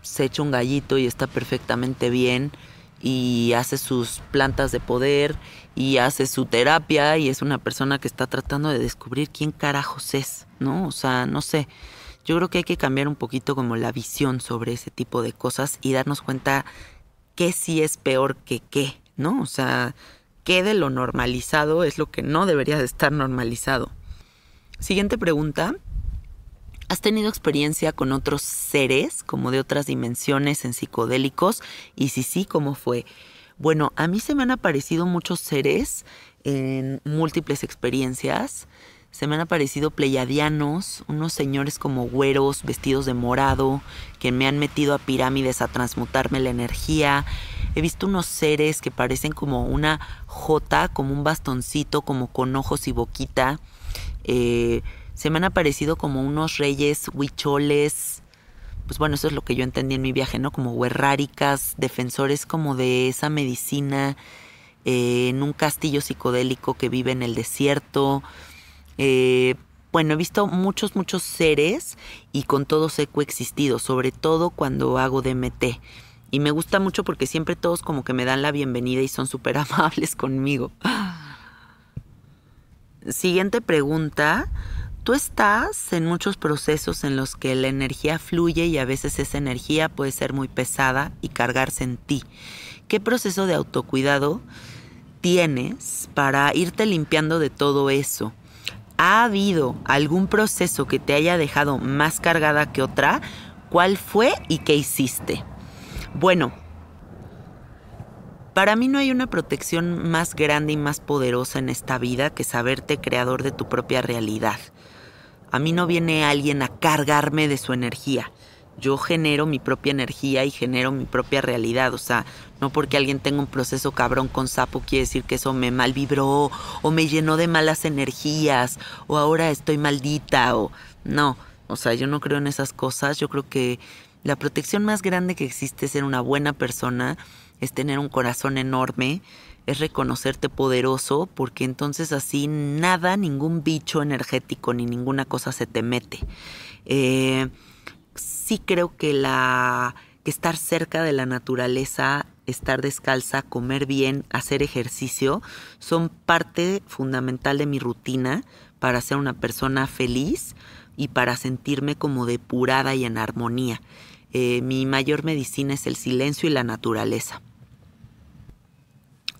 se echa un gallito y está perfectamente bien y hace sus plantas de poder y hace su terapia y es una persona que está tratando de descubrir quién carajos es, ¿no? O sea, no sé. Yo creo que hay que cambiar un poquito como la visión sobre ese tipo de cosas y darnos cuenta qué sí es peor que qué, ¿no? O sea, qué de lo normalizado es lo que no debería de estar normalizado. Siguiente pregunta. ¿Has tenido experiencia con otros seres, como de otras dimensiones en psicodélicos? Y si sí, ¿cómo fue? Bueno, a mí se me han aparecido muchos seres en múltiples experiencias. Se me han aparecido pleiadianos unos señores como güeros vestidos de morado, que me han metido a pirámides a transmutarme la energía. He visto unos seres que parecen como una jota, como un bastoncito, como con ojos y boquita. Eh, se me han aparecido como unos reyes huicholes, pues bueno, eso es lo que yo entendí en mi viaje, ¿no? Como guerráricas, defensores como de esa medicina eh, en un castillo psicodélico que vive en el desierto. Eh, bueno, he visto muchos, muchos seres y con todos he coexistido, sobre todo cuando hago DMT. Y me gusta mucho porque siempre todos como que me dan la bienvenida y son súper amables conmigo. Siguiente pregunta tú estás en muchos procesos en los que la energía fluye y a veces esa energía puede ser muy pesada y cargarse en ti. ¿Qué proceso de autocuidado tienes para irte limpiando de todo eso? ¿Ha habido algún proceso que te haya dejado más cargada que otra? ¿Cuál fue y qué hiciste? Bueno, para mí no hay una protección más grande y más poderosa en esta vida que saberte creador de tu propia realidad. A mí no viene alguien a cargarme de su energía. Yo genero mi propia energía y genero mi propia realidad. O sea, no porque alguien tenga un proceso cabrón con sapo quiere decir que eso me mal vibró o me llenó de malas energías o ahora estoy maldita o no. O sea, yo no creo en esas cosas. Yo creo que la protección más grande que existe es ser una buena persona, es tener un corazón enorme es reconocerte poderoso porque entonces así nada, ningún bicho energético ni ninguna cosa se te mete. Eh, sí creo que, la, estar cerca de la naturaleza, estar descalza, comer bien, hacer ejercicio, son parte fundamental de mi rutina para ser una persona feliz y para sentirme como depurada y en armonía. Eh, mi mayor medicina es el silencio y la naturaleza.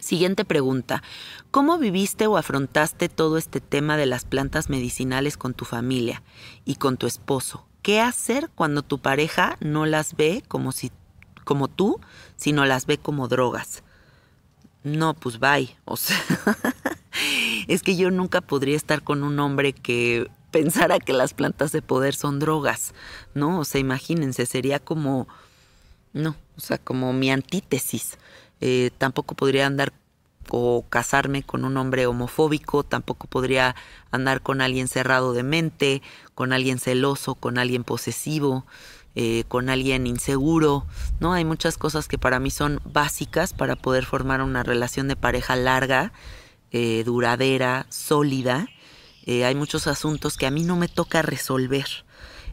Siguiente pregunta. ¿Cómo viviste o afrontaste todo este tema de las plantas medicinales con tu familia y con tu esposo? ¿Qué hacer cuando tu pareja no las ve como si como tú, sino las ve como drogas? No, pues bye. O sea, es que yo nunca podría estar con un hombre que pensara que las plantas de poder son drogas, ¿no? O sea, imagínense, sería como no, o sea, como mi antítesis. Eh, tampoco podría andar o casarme con un hombre homofóbico, tampoco podría andar con alguien cerrado de mente, con alguien celoso, con alguien posesivo, eh, con alguien inseguro, ¿no? Hay muchas cosas que para mí son básicas para poder formar una relación de pareja larga, eh, duradera, sólida. hay muchos asuntos que a mí no me toca resolver.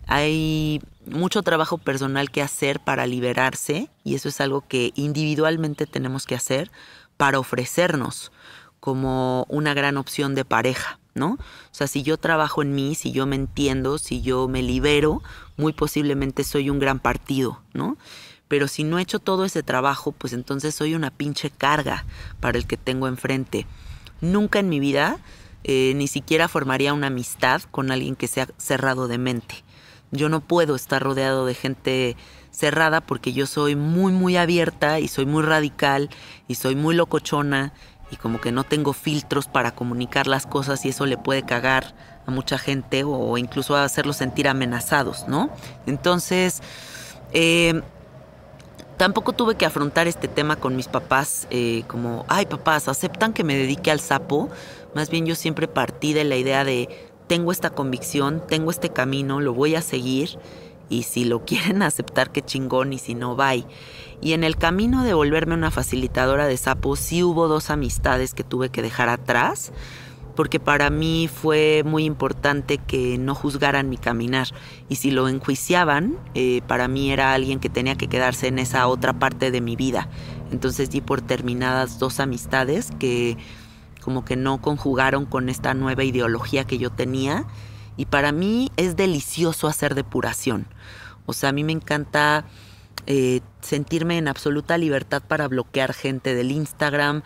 Hay mucho trabajo personal que hacer para liberarse y eso es algo que individualmente tenemos que hacer para ofrecernos como una gran opción de pareja, ¿no? O sea, si yo trabajo en mí, si yo me entiendo, si yo me libero, muy posiblemente soy un gran partido, ¿no? Pero si no he hecho todo ese trabajo, pues entonces soy una pinche carga para el que tengo enfrente. Nunca en mi vida eh, ni siquiera formaría una amistad con alguien que sea cerrado de mente yo no puedo estar rodeado de gente cerrada porque yo soy muy, muy abierta y soy muy radical y soy muy locochona y como que no tengo filtros para comunicar las cosas y eso le puede cagar a mucha gente o incluso hacerlos sentir amenazados, ¿no? Entonces, eh, tampoco tuve que afrontar este tema con mis papás eh, como, ay papás, aceptan que me dedique al sapo. Más bien yo siempre partí de la idea de, tengo esta convicción, tengo este camino, lo voy a seguir y si lo quieren aceptar, qué chingón, y si no, bye. Y en el camino de volverme una facilitadora de sapos, sí hubo dos amistades que tuve que dejar atrás, porque para mí fue muy importante que no juzgaran mi caminar. Y si lo enjuiciaban, eh, para mí era alguien que tenía que quedarse en esa otra parte de mi vida. Entonces di por terminadas dos amistades que como que no conjugaron con esta nueva ideología que yo tenía. Y para mí es delicioso hacer depuración. O sea, a mí me encanta eh, sentirme en absoluta libertad para bloquear gente del Instagram,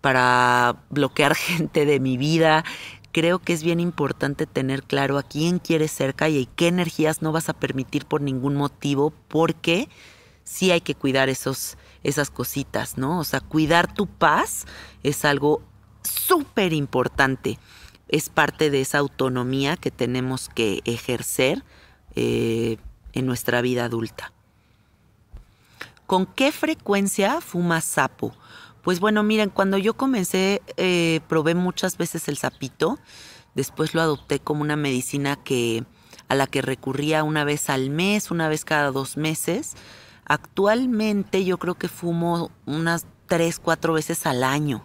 para bloquear gente de mi vida. Creo que es bien importante tener claro a quién quieres cerca y qué energías no vas a permitir por ningún motivo, porque sí hay que cuidar esos, esas cositas, ¿no? O sea, cuidar tu paz es algo súper importante. Es parte de esa autonomía que tenemos que ejercer eh, en nuestra vida adulta. ¿Con qué frecuencia fuma sapo? Pues bueno, miren, cuando yo comencé, eh, probé muchas veces el sapito. Después lo adopté como una medicina que, a la que recurría una vez al mes, una vez cada dos meses. Actualmente yo creo que fumo unas tres, cuatro veces al año.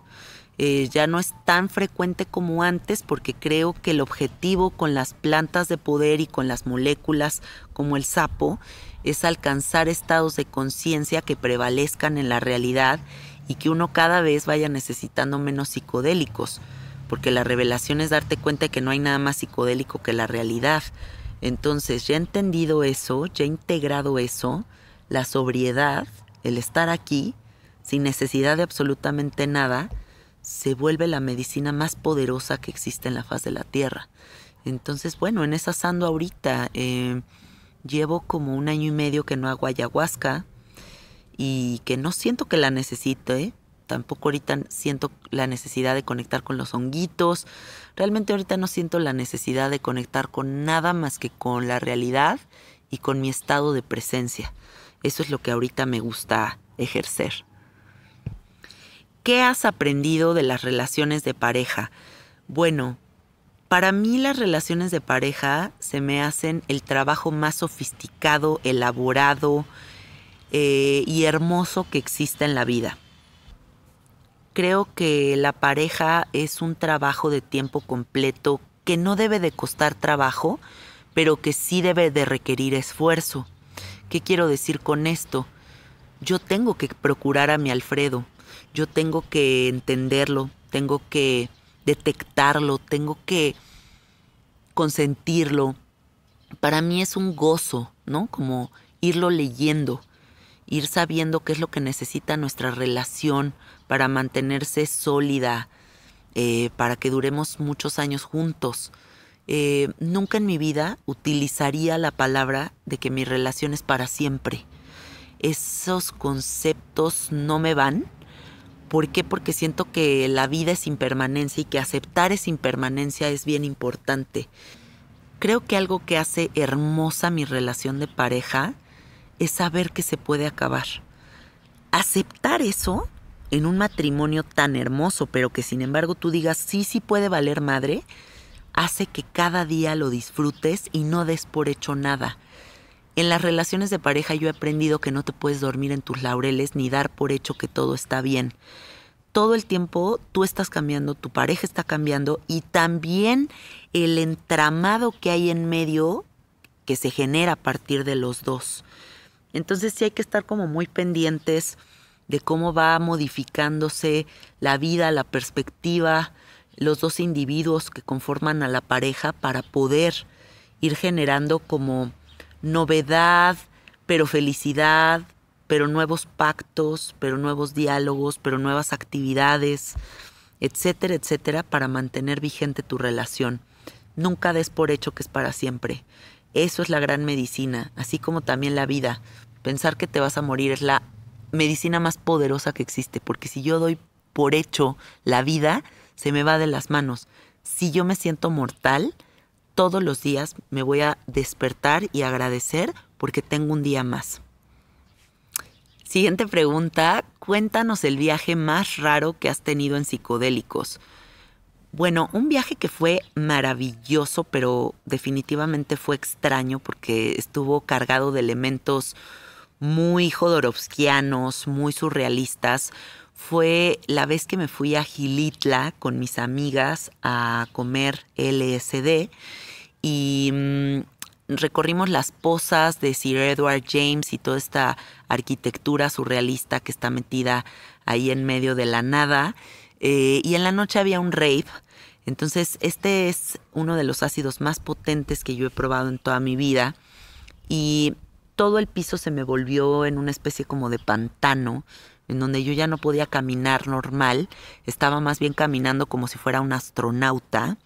Eh, ya no es tan frecuente como antes porque creo que el objetivo con las plantas de poder y con las moléculas como el sapo es alcanzar estados de conciencia que prevalezcan en la realidad y que uno cada vez vaya necesitando menos psicodélicos, porque la revelación es darte cuenta de que no hay nada más psicodélico que la realidad. Entonces, ya he entendido eso, ya he integrado eso, la sobriedad, el estar aquí, sin necesidad de absolutamente nada, se vuelve la medicina más poderosa que existe en la faz de la Tierra. Entonces, bueno, en esa sando ahorita. Eh, llevo como un año y medio que no hago ayahuasca y que no siento que la necesite. Tampoco ahorita siento la necesidad de conectar con los honguitos. Realmente ahorita no siento la necesidad de conectar con nada más que con la realidad y con mi estado de presencia. Eso es lo que ahorita me gusta ejercer. ¿Qué has aprendido de las relaciones de pareja? Bueno, para mí las relaciones de pareja se me hacen el trabajo más sofisticado, elaborado eh, y hermoso que exista en la vida. Creo que la pareja es un trabajo de tiempo completo que no debe de costar trabajo, pero que sí debe de requerir esfuerzo. ¿Qué quiero decir con esto? Yo tengo que procurar a mi Alfredo, yo tengo que entenderlo, tengo que detectarlo, tengo que consentirlo. Para mí es un gozo, ¿no? Como irlo leyendo, ir sabiendo qué es lo que necesita nuestra relación para mantenerse sólida, eh, para que duremos muchos años juntos. Eh, nunca en mi vida utilizaría la palabra de que mi relación es para siempre. Esos conceptos no me van ¿Por qué? Porque siento que la vida es impermanencia y que aceptar esa impermanencia es bien importante. Creo que algo que hace hermosa mi relación de pareja es saber que se puede acabar. Aceptar eso en un matrimonio tan hermoso, pero que sin embargo tú digas sí, sí puede valer madre, hace que cada día lo disfrutes y no des por hecho nada. En las relaciones de pareja yo he aprendido que no te puedes dormir en tus laureles ni dar por hecho que todo está bien. Todo el tiempo tú estás cambiando, tu pareja está cambiando y también el entramado que hay en medio que se genera a partir de los dos. Entonces sí hay que estar como muy pendientes de cómo va modificándose la vida, la perspectiva, los dos individuos que conforman a la pareja para poder ir generando como novedad, pero felicidad, pero nuevos pactos, pero nuevos diálogos, pero nuevas actividades, etcétera, etcétera, para mantener vigente tu relación. Nunca des por hecho que es para siempre. Eso es la gran medicina, así como también la vida. Pensar que te vas a morir es la medicina más poderosa que existe, porque si yo doy por hecho la vida, se me va de las manos. Si yo me siento mortal, todos los días me voy a despertar y agradecer porque tengo un día más. Siguiente pregunta, cuéntanos el viaje más raro que has tenido en psicodélicos. Bueno, un viaje que fue maravilloso, pero definitivamente fue extraño porque estuvo cargado de elementos muy jodorowskianos, muy surrealistas. Fue la vez que me fui a Gilitla con mis amigas a comer LSD y mm, recorrimos las pozas de Sir Edward James y toda esta arquitectura surrealista que está metida ahí en medio de la nada. Eh, y en la noche había un rave. Entonces, este es uno de los ácidos más potentes que yo he probado en toda mi vida. Y todo el piso se me volvió en una especie como de pantano, en donde yo ya no podía caminar normal. Estaba más bien caminando como si fuera un astronauta.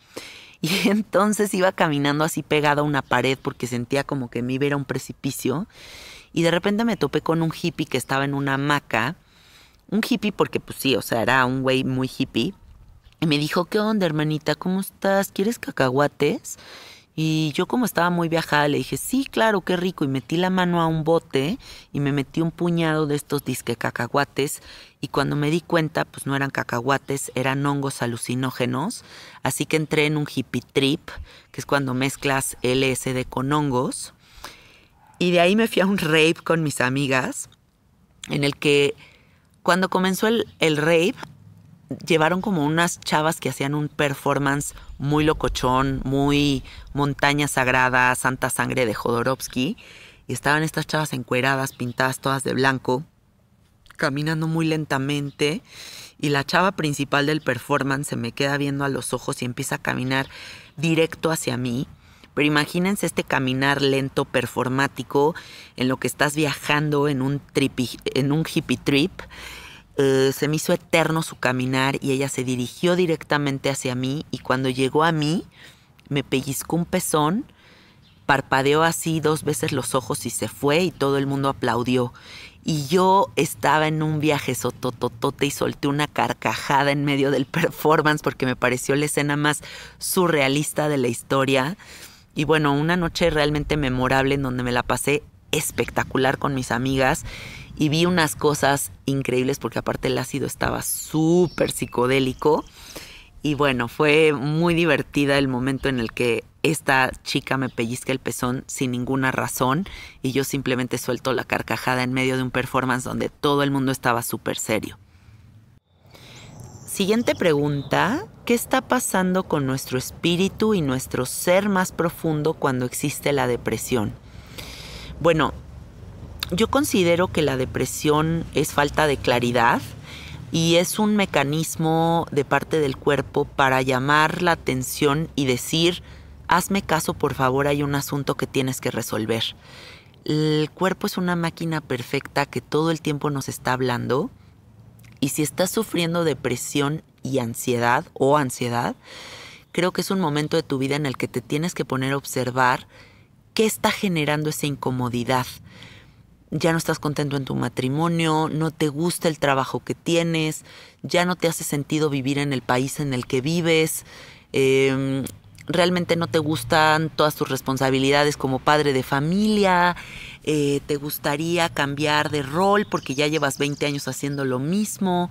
Y entonces iba caminando así pegada a una pared porque sentía como que me iba a un precipicio. Y de repente me topé con un hippie que estaba en una hamaca. Un hippie porque pues sí, o sea, era un güey muy hippie. Y me dijo, ¿qué onda, hermanita? ¿Cómo estás? ¿Quieres cacahuates? Y yo como estaba muy viajada, le dije, sí, claro, qué rico. Y metí la mano a un bote y me metí un puñado de estos disque cacahuates. Y cuando me di cuenta, pues no eran cacahuates, eran hongos alucinógenos. Así que entré en un hippie trip, que es cuando mezclas LSD con hongos. Y de ahí me fui a un rave con mis amigas, en el que cuando comenzó el, el rave, llevaron como unas chavas que hacían un performance muy locochón, muy montaña sagrada, santa sangre de Jodorowsky. Y estaban estas chavas encueradas, pintadas todas de blanco, caminando muy lentamente. Y la chava principal del performance se me queda viendo a los ojos y empieza a caminar directo hacia mí. Pero imagínense este caminar lento, performático, en lo que estás viajando en un, en un hippie trip eh, se me hizo eterno su caminar y ella se dirigió directamente hacia mí y cuando llegó a mí me pellizcó un pezón, parpadeó así dos veces los ojos y se fue y todo el mundo aplaudió. Y yo estaba en un viaje sotototote y solté una carcajada en medio del performance porque me pareció la escena más surrealista de la historia. Y bueno, una noche realmente memorable en donde me la pasé espectacular con mis amigas y vi unas cosas increíbles porque aparte el ácido estaba súper psicodélico. Y bueno, fue muy divertida el momento en el que esta chica me pellizca el pezón sin ninguna razón y yo simplemente suelto la carcajada en medio de un performance donde todo el mundo estaba súper serio. Siguiente pregunta, ¿qué está pasando con nuestro espíritu y nuestro ser más profundo cuando existe la depresión? Bueno, yo considero que la depresión es falta de claridad y es un mecanismo de parte del cuerpo para llamar la atención y decir, hazme caso por favor, hay un asunto que tienes que resolver. El cuerpo es una máquina perfecta que todo el tiempo nos está hablando y si estás sufriendo depresión y ansiedad o ansiedad, creo que es un momento de tu vida en el que te tienes que poner a observar qué está generando esa incomodidad ya no estás contento en tu matrimonio, no te gusta el trabajo que tienes, ya no te hace sentido vivir en el país en el que vives, em, realmente no te gustan todas tus responsabilidades como padre de familia, eh, te gustaría cambiar de rol porque ya llevas 20 años haciendo lo mismo,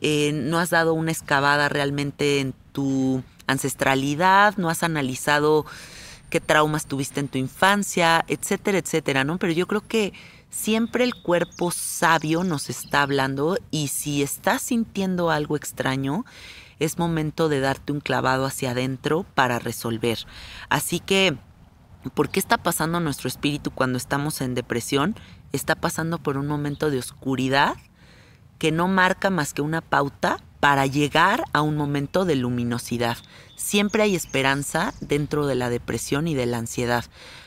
eh, no has dado una excavada realmente en tu ancestralidad, no has analizado qué traumas tuviste en tu infancia, etcétera, etcétera, ¿no? Pero yo creo que Siempre el cuerpo sabio nos está hablando y si estás sintiendo algo extraño, es momento de darte un clavado hacia adentro para resolver. Así que, ¿por qué está pasando nuestro espíritu cuando estamos en depresión? Está pasando por un momento de oscuridad que no marca más que una pauta para llegar a un momento de luminosidad. Siempre hay esperanza dentro de la depresión y de la ansiedad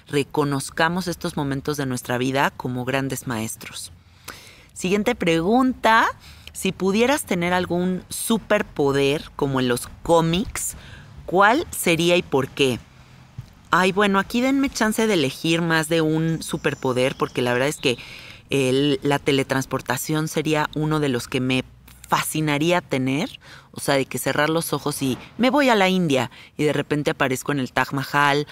reconozcamos estos momentos de nuestra vida como grandes maestros. Siguiente pregunta, si pudieras tener algún superpoder como en los cómics, ¿cuál sería y por qué? Ay, bueno, aquí denme chance de elegir más de un superpoder porque la verdad es que la teletransportación sería uno de los que me fascinaría tener, o sea, de que cerrar los ojos y me voy a la India y de repente aparezco en el Taj Mahal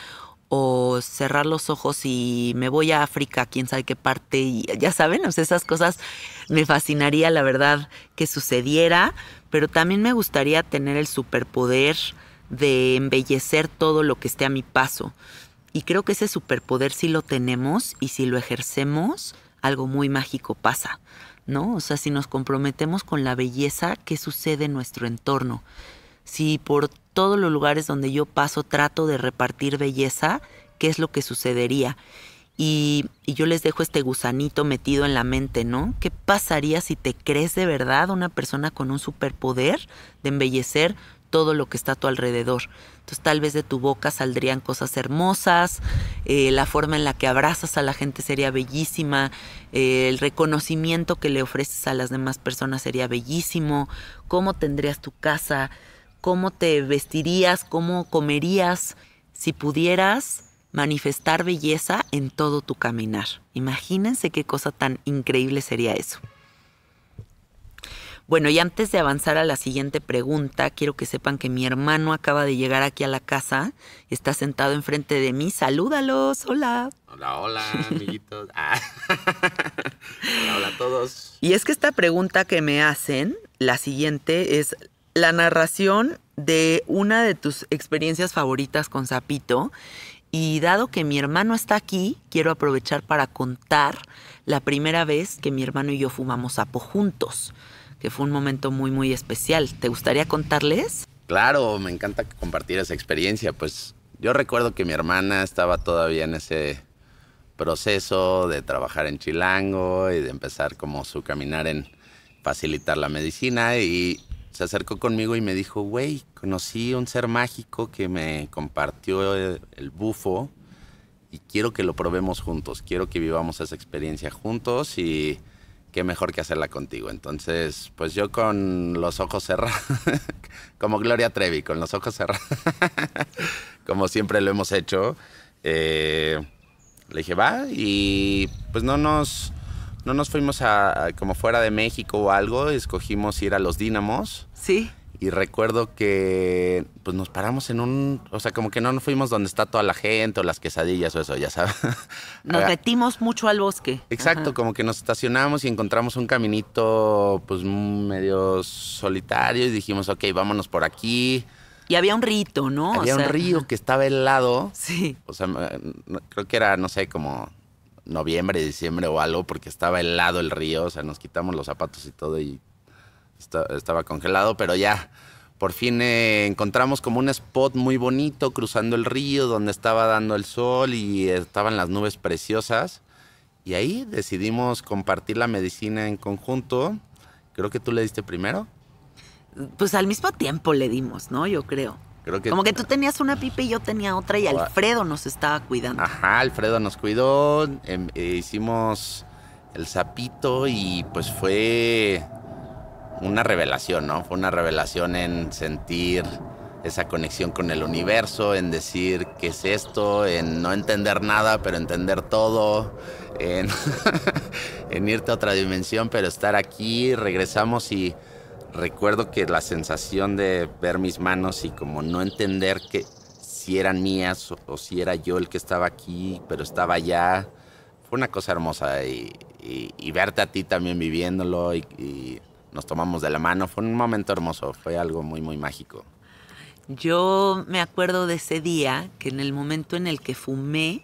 o cerrar los ojos y me voy a África, quién sabe qué parte, y ya saben, esas cosas me fascinaría, la verdad, que sucediera, pero también me gustaría tener el superpoder de embellecer todo lo que esté a mi paso. Y creo que ese superpoder si lo tenemos y si lo ejercemos, algo muy mágico pasa, ¿no? O sea, si nos comprometemos con la belleza, ¿qué sucede en nuestro entorno? si por todos los lugares donde yo paso trato de repartir belleza, ¿qué es lo que sucedería? Y, yo les dejo este gusanito metido en la mente, ¿no? ¿Qué pasaría si te crees de verdad una persona con un superpoder de embellecer todo lo que está a tu alrededor? Entonces tal vez de tu boca saldrían cosas hermosas, eh, la forma en la que abrazas a la gente sería bellísima, eh, el reconocimiento que le ofreces a las demás personas sería bellísimo, cómo tendrías tu casa, cómo te vestirías, cómo comerías, si pudieras manifestar belleza en todo tu caminar. Imagínense qué cosa tan increíble sería eso. Bueno, y antes de avanzar a la siguiente pregunta, quiero que sepan que mi hermano acaba de llegar aquí a la casa, está sentado enfrente de mí. Salúdalos, hola. Hola, hola, amiguitos. Ah. hola a todos. Y es que esta pregunta que me hacen, la siguiente es la narración de una de tus experiencias favoritas con Zapito. Y dado que mi hermano está aquí, quiero aprovechar para contar la primera vez que mi hermano y yo fumamos sapo juntos, que fue un momento muy, muy especial. ¿Te gustaría contarles? Claro, me encanta compartir esa experiencia. Pues yo recuerdo que mi hermana estaba todavía en ese proceso de trabajar en Chilango y de empezar como su caminar en facilitar la medicina y se acercó conmigo y me dijo, güey, conocí un ser mágico que me compartió el, bufo y quiero que lo probemos juntos, quiero que vivamos esa experiencia juntos y qué mejor que hacerla contigo. Entonces, pues yo con los ojos cerrados, como Gloria Trevi, con los ojos cerrados, como siempre lo hemos hecho, eh, le dije, va, y pues no nos no nos fuimos a, como fuera de México o algo, escogimos ir a los Dínamos. Sí. Y recuerdo que pues nos paramos en un, o sea, como que no nos fuimos donde está toda la gente o las quesadillas o eso, ya sabes. Nos metimos mucho al bosque. Exacto, como que nos estacionamos y encontramos un caminito pues medio solitario y dijimos, ok, vámonos por aquí. Y había un rito, ¿no? Había un río que estaba helado. Sí. O sea, creo que era, no sé, como noviembre, diciembre o algo, porque estaba helado el río, o sea, nos quitamos los zapatos y todo y estaba congelado, pero ya por fin eh, encontramos como un spot muy bonito cruzando el río donde estaba dando el sol y estaban las nubes preciosas. Y ahí decidimos compartir la medicina en conjunto. Creo que tú le diste primero. Pues al mismo tiempo le dimos, ¿no? Yo creo. Como que tú tenías una pipe y yo tenía otra y Alfredo nos estaba cuidando. Ajá, Alfredo nos cuidó, em, eh, hicimos el sapito y pues fue una revelación, ¿no? Fue una revelación en sentir esa conexión con el universo, en decir qué es esto, en no entender nada, pero entender todo, en irte a otra dimensión, pero estar aquí, regresamos y recuerdo que la sensación de ver mis manos y como no entender que si eran mías o, si era yo el que estaba aquí, pero estaba allá, fue una cosa hermosa. Y, verte a ti también viviéndolo y nos tomamos de la mano, fue un momento hermoso, fue algo muy, muy mágico. Yo me acuerdo de ese día que en el momento en el que fumé,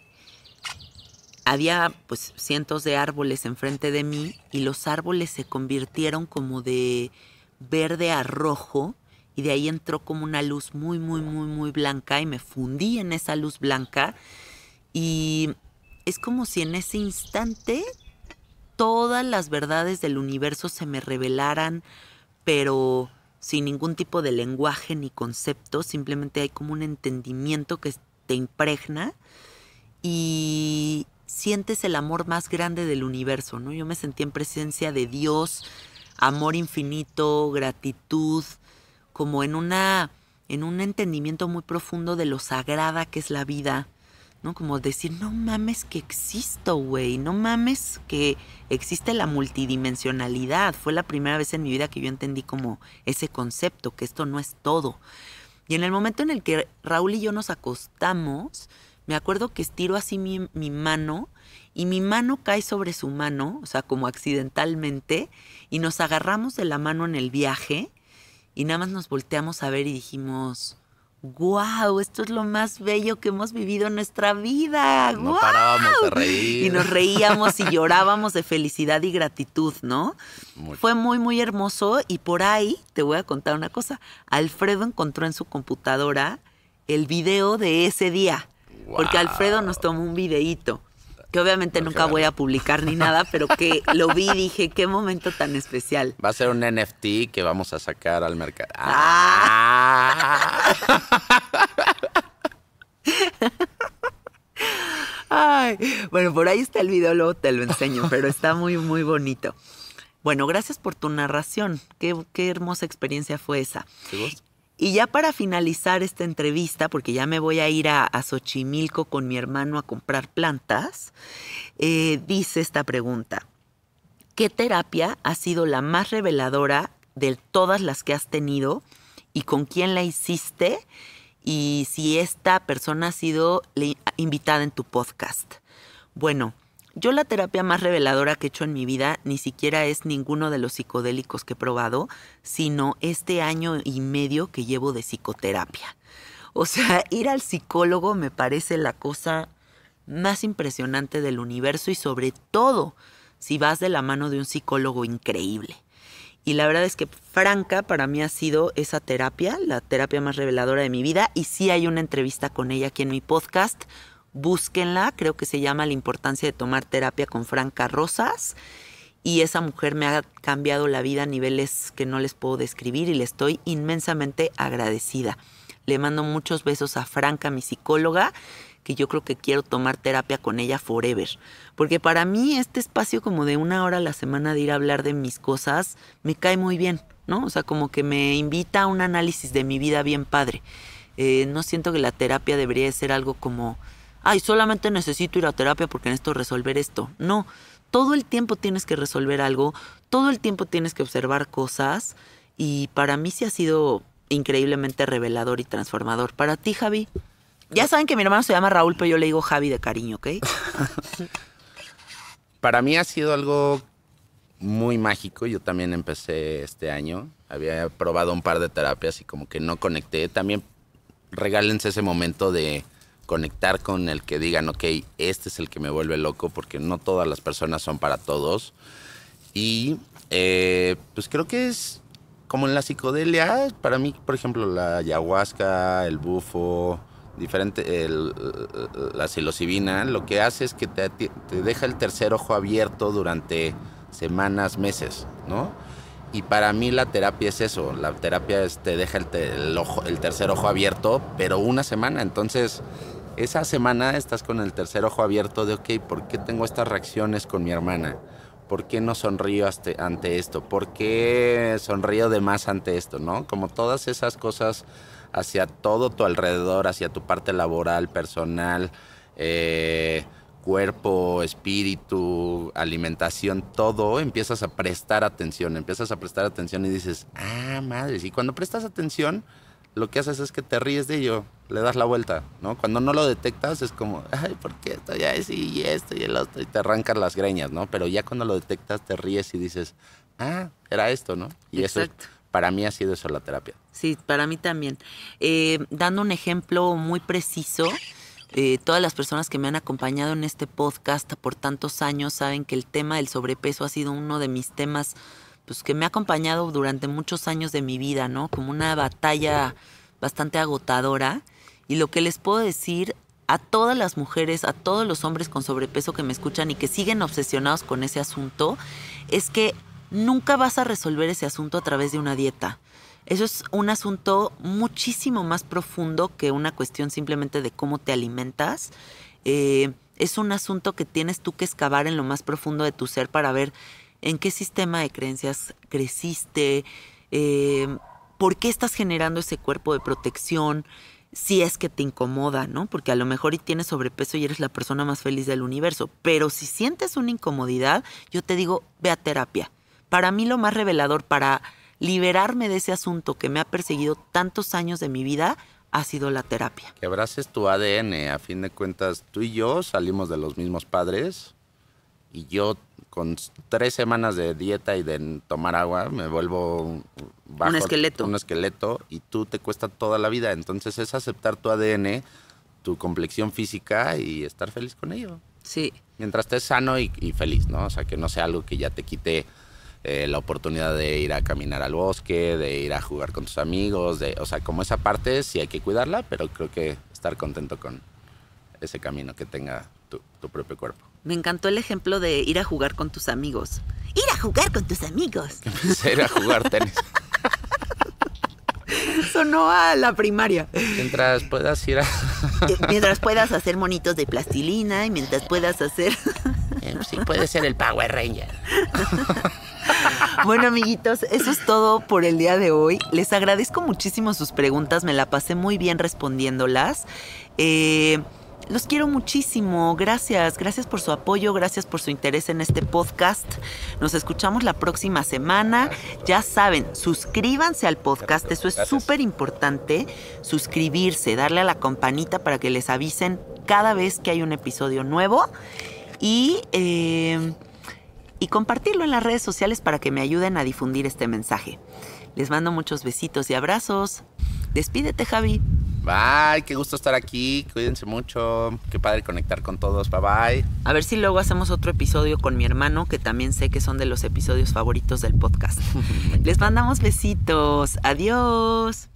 había pues cientos de árboles enfrente de mí y los árboles se convirtieron como de verde a rojo y de ahí entró como una luz muy, muy, muy, muy blanca y me fundí en esa luz blanca y es como si en ese instante todas las verdades del universo se me revelaran, pero sin ningún tipo de lenguaje ni concepto, simplemente hay como un entendimiento que te impregna y sientes el amor más grande del universo, ¿no? Yo me sentí en presencia de Dios, amor infinito, gratitud, como en una en un entendimiento muy profundo de lo sagrada que es la vida, ¿no? Como decir, no mames que existo, güey, no mames que existe la multidimensionalidad. Fue la primera vez en mi vida que yo entendí como ese concepto, que esto no es todo. Y en el momento en el que Raúl y yo nos acostamos, me acuerdo que estiro así mi, mi mano y mi mano cae sobre su mano, o sea, como accidentalmente, y nos agarramos de la mano en el viaje y nada más nos volteamos a ver y dijimos, ¡guau! Esto es lo más bello que hemos vivido en nuestra vida. ¡Guau! No parábamos de reír. Y nos reíamos y llorábamos de felicidad y gratitud, ¿no? Fue muy, muy hermoso y por ahí te voy a contar una cosa. Alfredo encontró en su computadora el video de ese día. Porque Alfredo nos tomó un videíto que obviamente nunca voy a publicar ni nada, pero que lo vi y dije, qué momento tan especial. Va a ser un NFT que vamos a sacar al mercado. Ah. Ah. Bueno, por ahí está el video, luego te lo enseño, pero está muy, muy bonito. Bueno, gracias por tu narración. Qué, hermosa experiencia fue esa. Y ya para finalizar esta entrevista, porque ya me voy a ir a, Xochimilco con mi hermano a comprar plantas, eh, dice esta pregunta. ¿Qué terapia ha sido la más reveladora de todas las que has tenido y con quién la hiciste y si esta persona ha sido invitada en tu podcast? Bueno, yo la terapia más reveladora que he hecho en mi vida ni siquiera es ninguno de los psicodélicos que he probado, sino este año y medio que llevo de psicoterapia. O sea, ir al psicólogo me parece la cosa más impresionante del universo y sobre todo si vas de la mano de un psicólogo increíble. Y la verdad es que Franca para mí ha sido esa terapia, la terapia más reveladora de mi vida. Y sí hay una entrevista con ella aquí en mi podcast Búsquenla, creo que se llama La importancia de tomar terapia con Franca Rosas. Y esa mujer me ha cambiado la vida a niveles que no les puedo describir y le estoy inmensamente agradecida. Le mando muchos besos a Franca, mi psicóloga, que yo creo que quiero tomar terapia con ella forever. Porque para mí este espacio como de una hora a la semana de ir a hablar de mis cosas me cae muy bien, ¿no? O sea, como que me invita a un análisis de mi vida bien padre. Eh, no siento que la terapia debería ser algo como ay, solamente necesito ir a terapia porque necesito resolver esto. No, todo el tiempo tienes que resolver algo, todo el tiempo tienes que observar cosas y para mí sí ha sido increíblemente revelador y transformador. Para ti, Javi. Ya saben que mi hermano se llama Raúl, pero yo le digo Javi de cariño, ¿ok? para mí ha sido algo muy mágico. Yo también empecé este año. Había probado un par de terapias y como que no conecté. También regálense ese momento de conectar con el que digan, ok, este es el que me vuelve loco, porque no todas las personas son para todos. Y eh, pues creo que es como en la psicodelia, para mí, por ejemplo, la ayahuasca, el bufo, diferente, el, la psilocibina, lo que hace es que te, deja el tercer ojo abierto durante semanas, meses, ¿no? Y para mí la terapia es eso, la terapia te deja el, ojo, el tercer ojo abierto, pero una semana, entonces esa semana estás con el tercer ojo abierto de, ok, ¿por qué tengo estas reacciones con mi hermana? ¿Por qué no sonrío ante esto? ¿Por qué sonrío de más ante esto? ¿No? Como todas esas cosas hacia todo tu alrededor, hacia tu parte laboral, personal, eh, cuerpo, espíritu, alimentación, todo, empiezas a prestar atención, empiezas a prestar atención y dices, ah, madre, y cuando prestas atención, lo que haces es que te ríes de ello, le das la vuelta, ¿no? Cuando no lo detectas es como, ay, ¿por qué esto ya es y esto y el otro? Y te arrancas las greñas, ¿no? Pero ya cuando lo detectas te ríes y dices, ah, era esto, ¿no? Y eso para mí ha sido eso la terapia. Sí, para mí también. Eh, dando un ejemplo muy preciso, eh, todas las personas que me han acompañado en este podcast por tantos años saben que el tema del sobrepeso ha sido uno de mis temas pues que me ha acompañado durante muchos años de mi vida, ¿no? Como una batalla bastante agotadora. Y lo que les puedo decir a todas las mujeres, a todos los hombres con sobrepeso que me escuchan y que siguen obsesionados con ese asunto, es que nunca vas a resolver ese asunto a través de una dieta. Eso es un asunto muchísimo más profundo que una cuestión simplemente de cómo te alimentas. Eh, es un asunto que tienes tú que excavar en lo más profundo de tu ser para ver en qué sistema de creencias creciste, eh, por qué estás generando ese cuerpo de protección si es que te incomoda, ¿no? Porque a lo mejor tienes sobrepeso y eres la persona más feliz del universo, pero si sientes una incomodidad, yo te digo, ve a terapia. Para mí lo más revelador para liberarme de ese asunto que me ha perseguido tantos años de mi vida ha sido la terapia. Que abraces tu ADN, a fin de cuentas tú y yo salimos de los mismos padres y yo con tres semanas de dieta y de tomar agua, me vuelvo un, un esqueleto. Un esqueleto y tú te cuesta toda la vida. Entonces es aceptar tu ADN, tu complexión física y estar feliz con ello. Sí. Mientras estés sano y, feliz, ¿no? O sea, que no sea algo que ya te quite eh, la oportunidad de ir a caminar al bosque, de ir a jugar con tus amigos, de, o sea, como esa parte sí hay que cuidarla, pero creo que estar contento con ese camino que tenga tu propio cuerpo. Me encantó el ejemplo de ir a jugar con tus amigos. Ir a jugar con tus amigos. Ir a jugar tenis. Sonó a la primaria. Mientras puedas ir a... Eh, mientras puedas hacer monitos de plastilina y mientras puedas hacer... Eh, sí, puede ser el Power Ranger. Bueno, amiguitos, eso es todo por el día de hoy. Les agradezco muchísimo sus preguntas, me la pasé muy bien respondiéndolas. Eh, los quiero muchísimo. Gracias, gracias por su apoyo, gracias por su interés en este podcast. Nos escuchamos la próxima semana. Ya saben, suscríbanse al podcast, eso es súper importante. Suscribirse, darle a la campanita para que les avisen cada vez que hay un episodio nuevo. Y, em, y compartirlo en las redes sociales para que me ayuden a difundir este mensaje. Les mando muchos besitos y abrazos. Despídete, Javi. Bye, qué gusto estar aquí. Cuídense mucho. Qué padre conectar con todos. Bye bye. A ver si luego hacemos otro episodio con mi hermano, que también sé que son de los episodios favoritos del podcast. Les mandamos besitos. Adiós.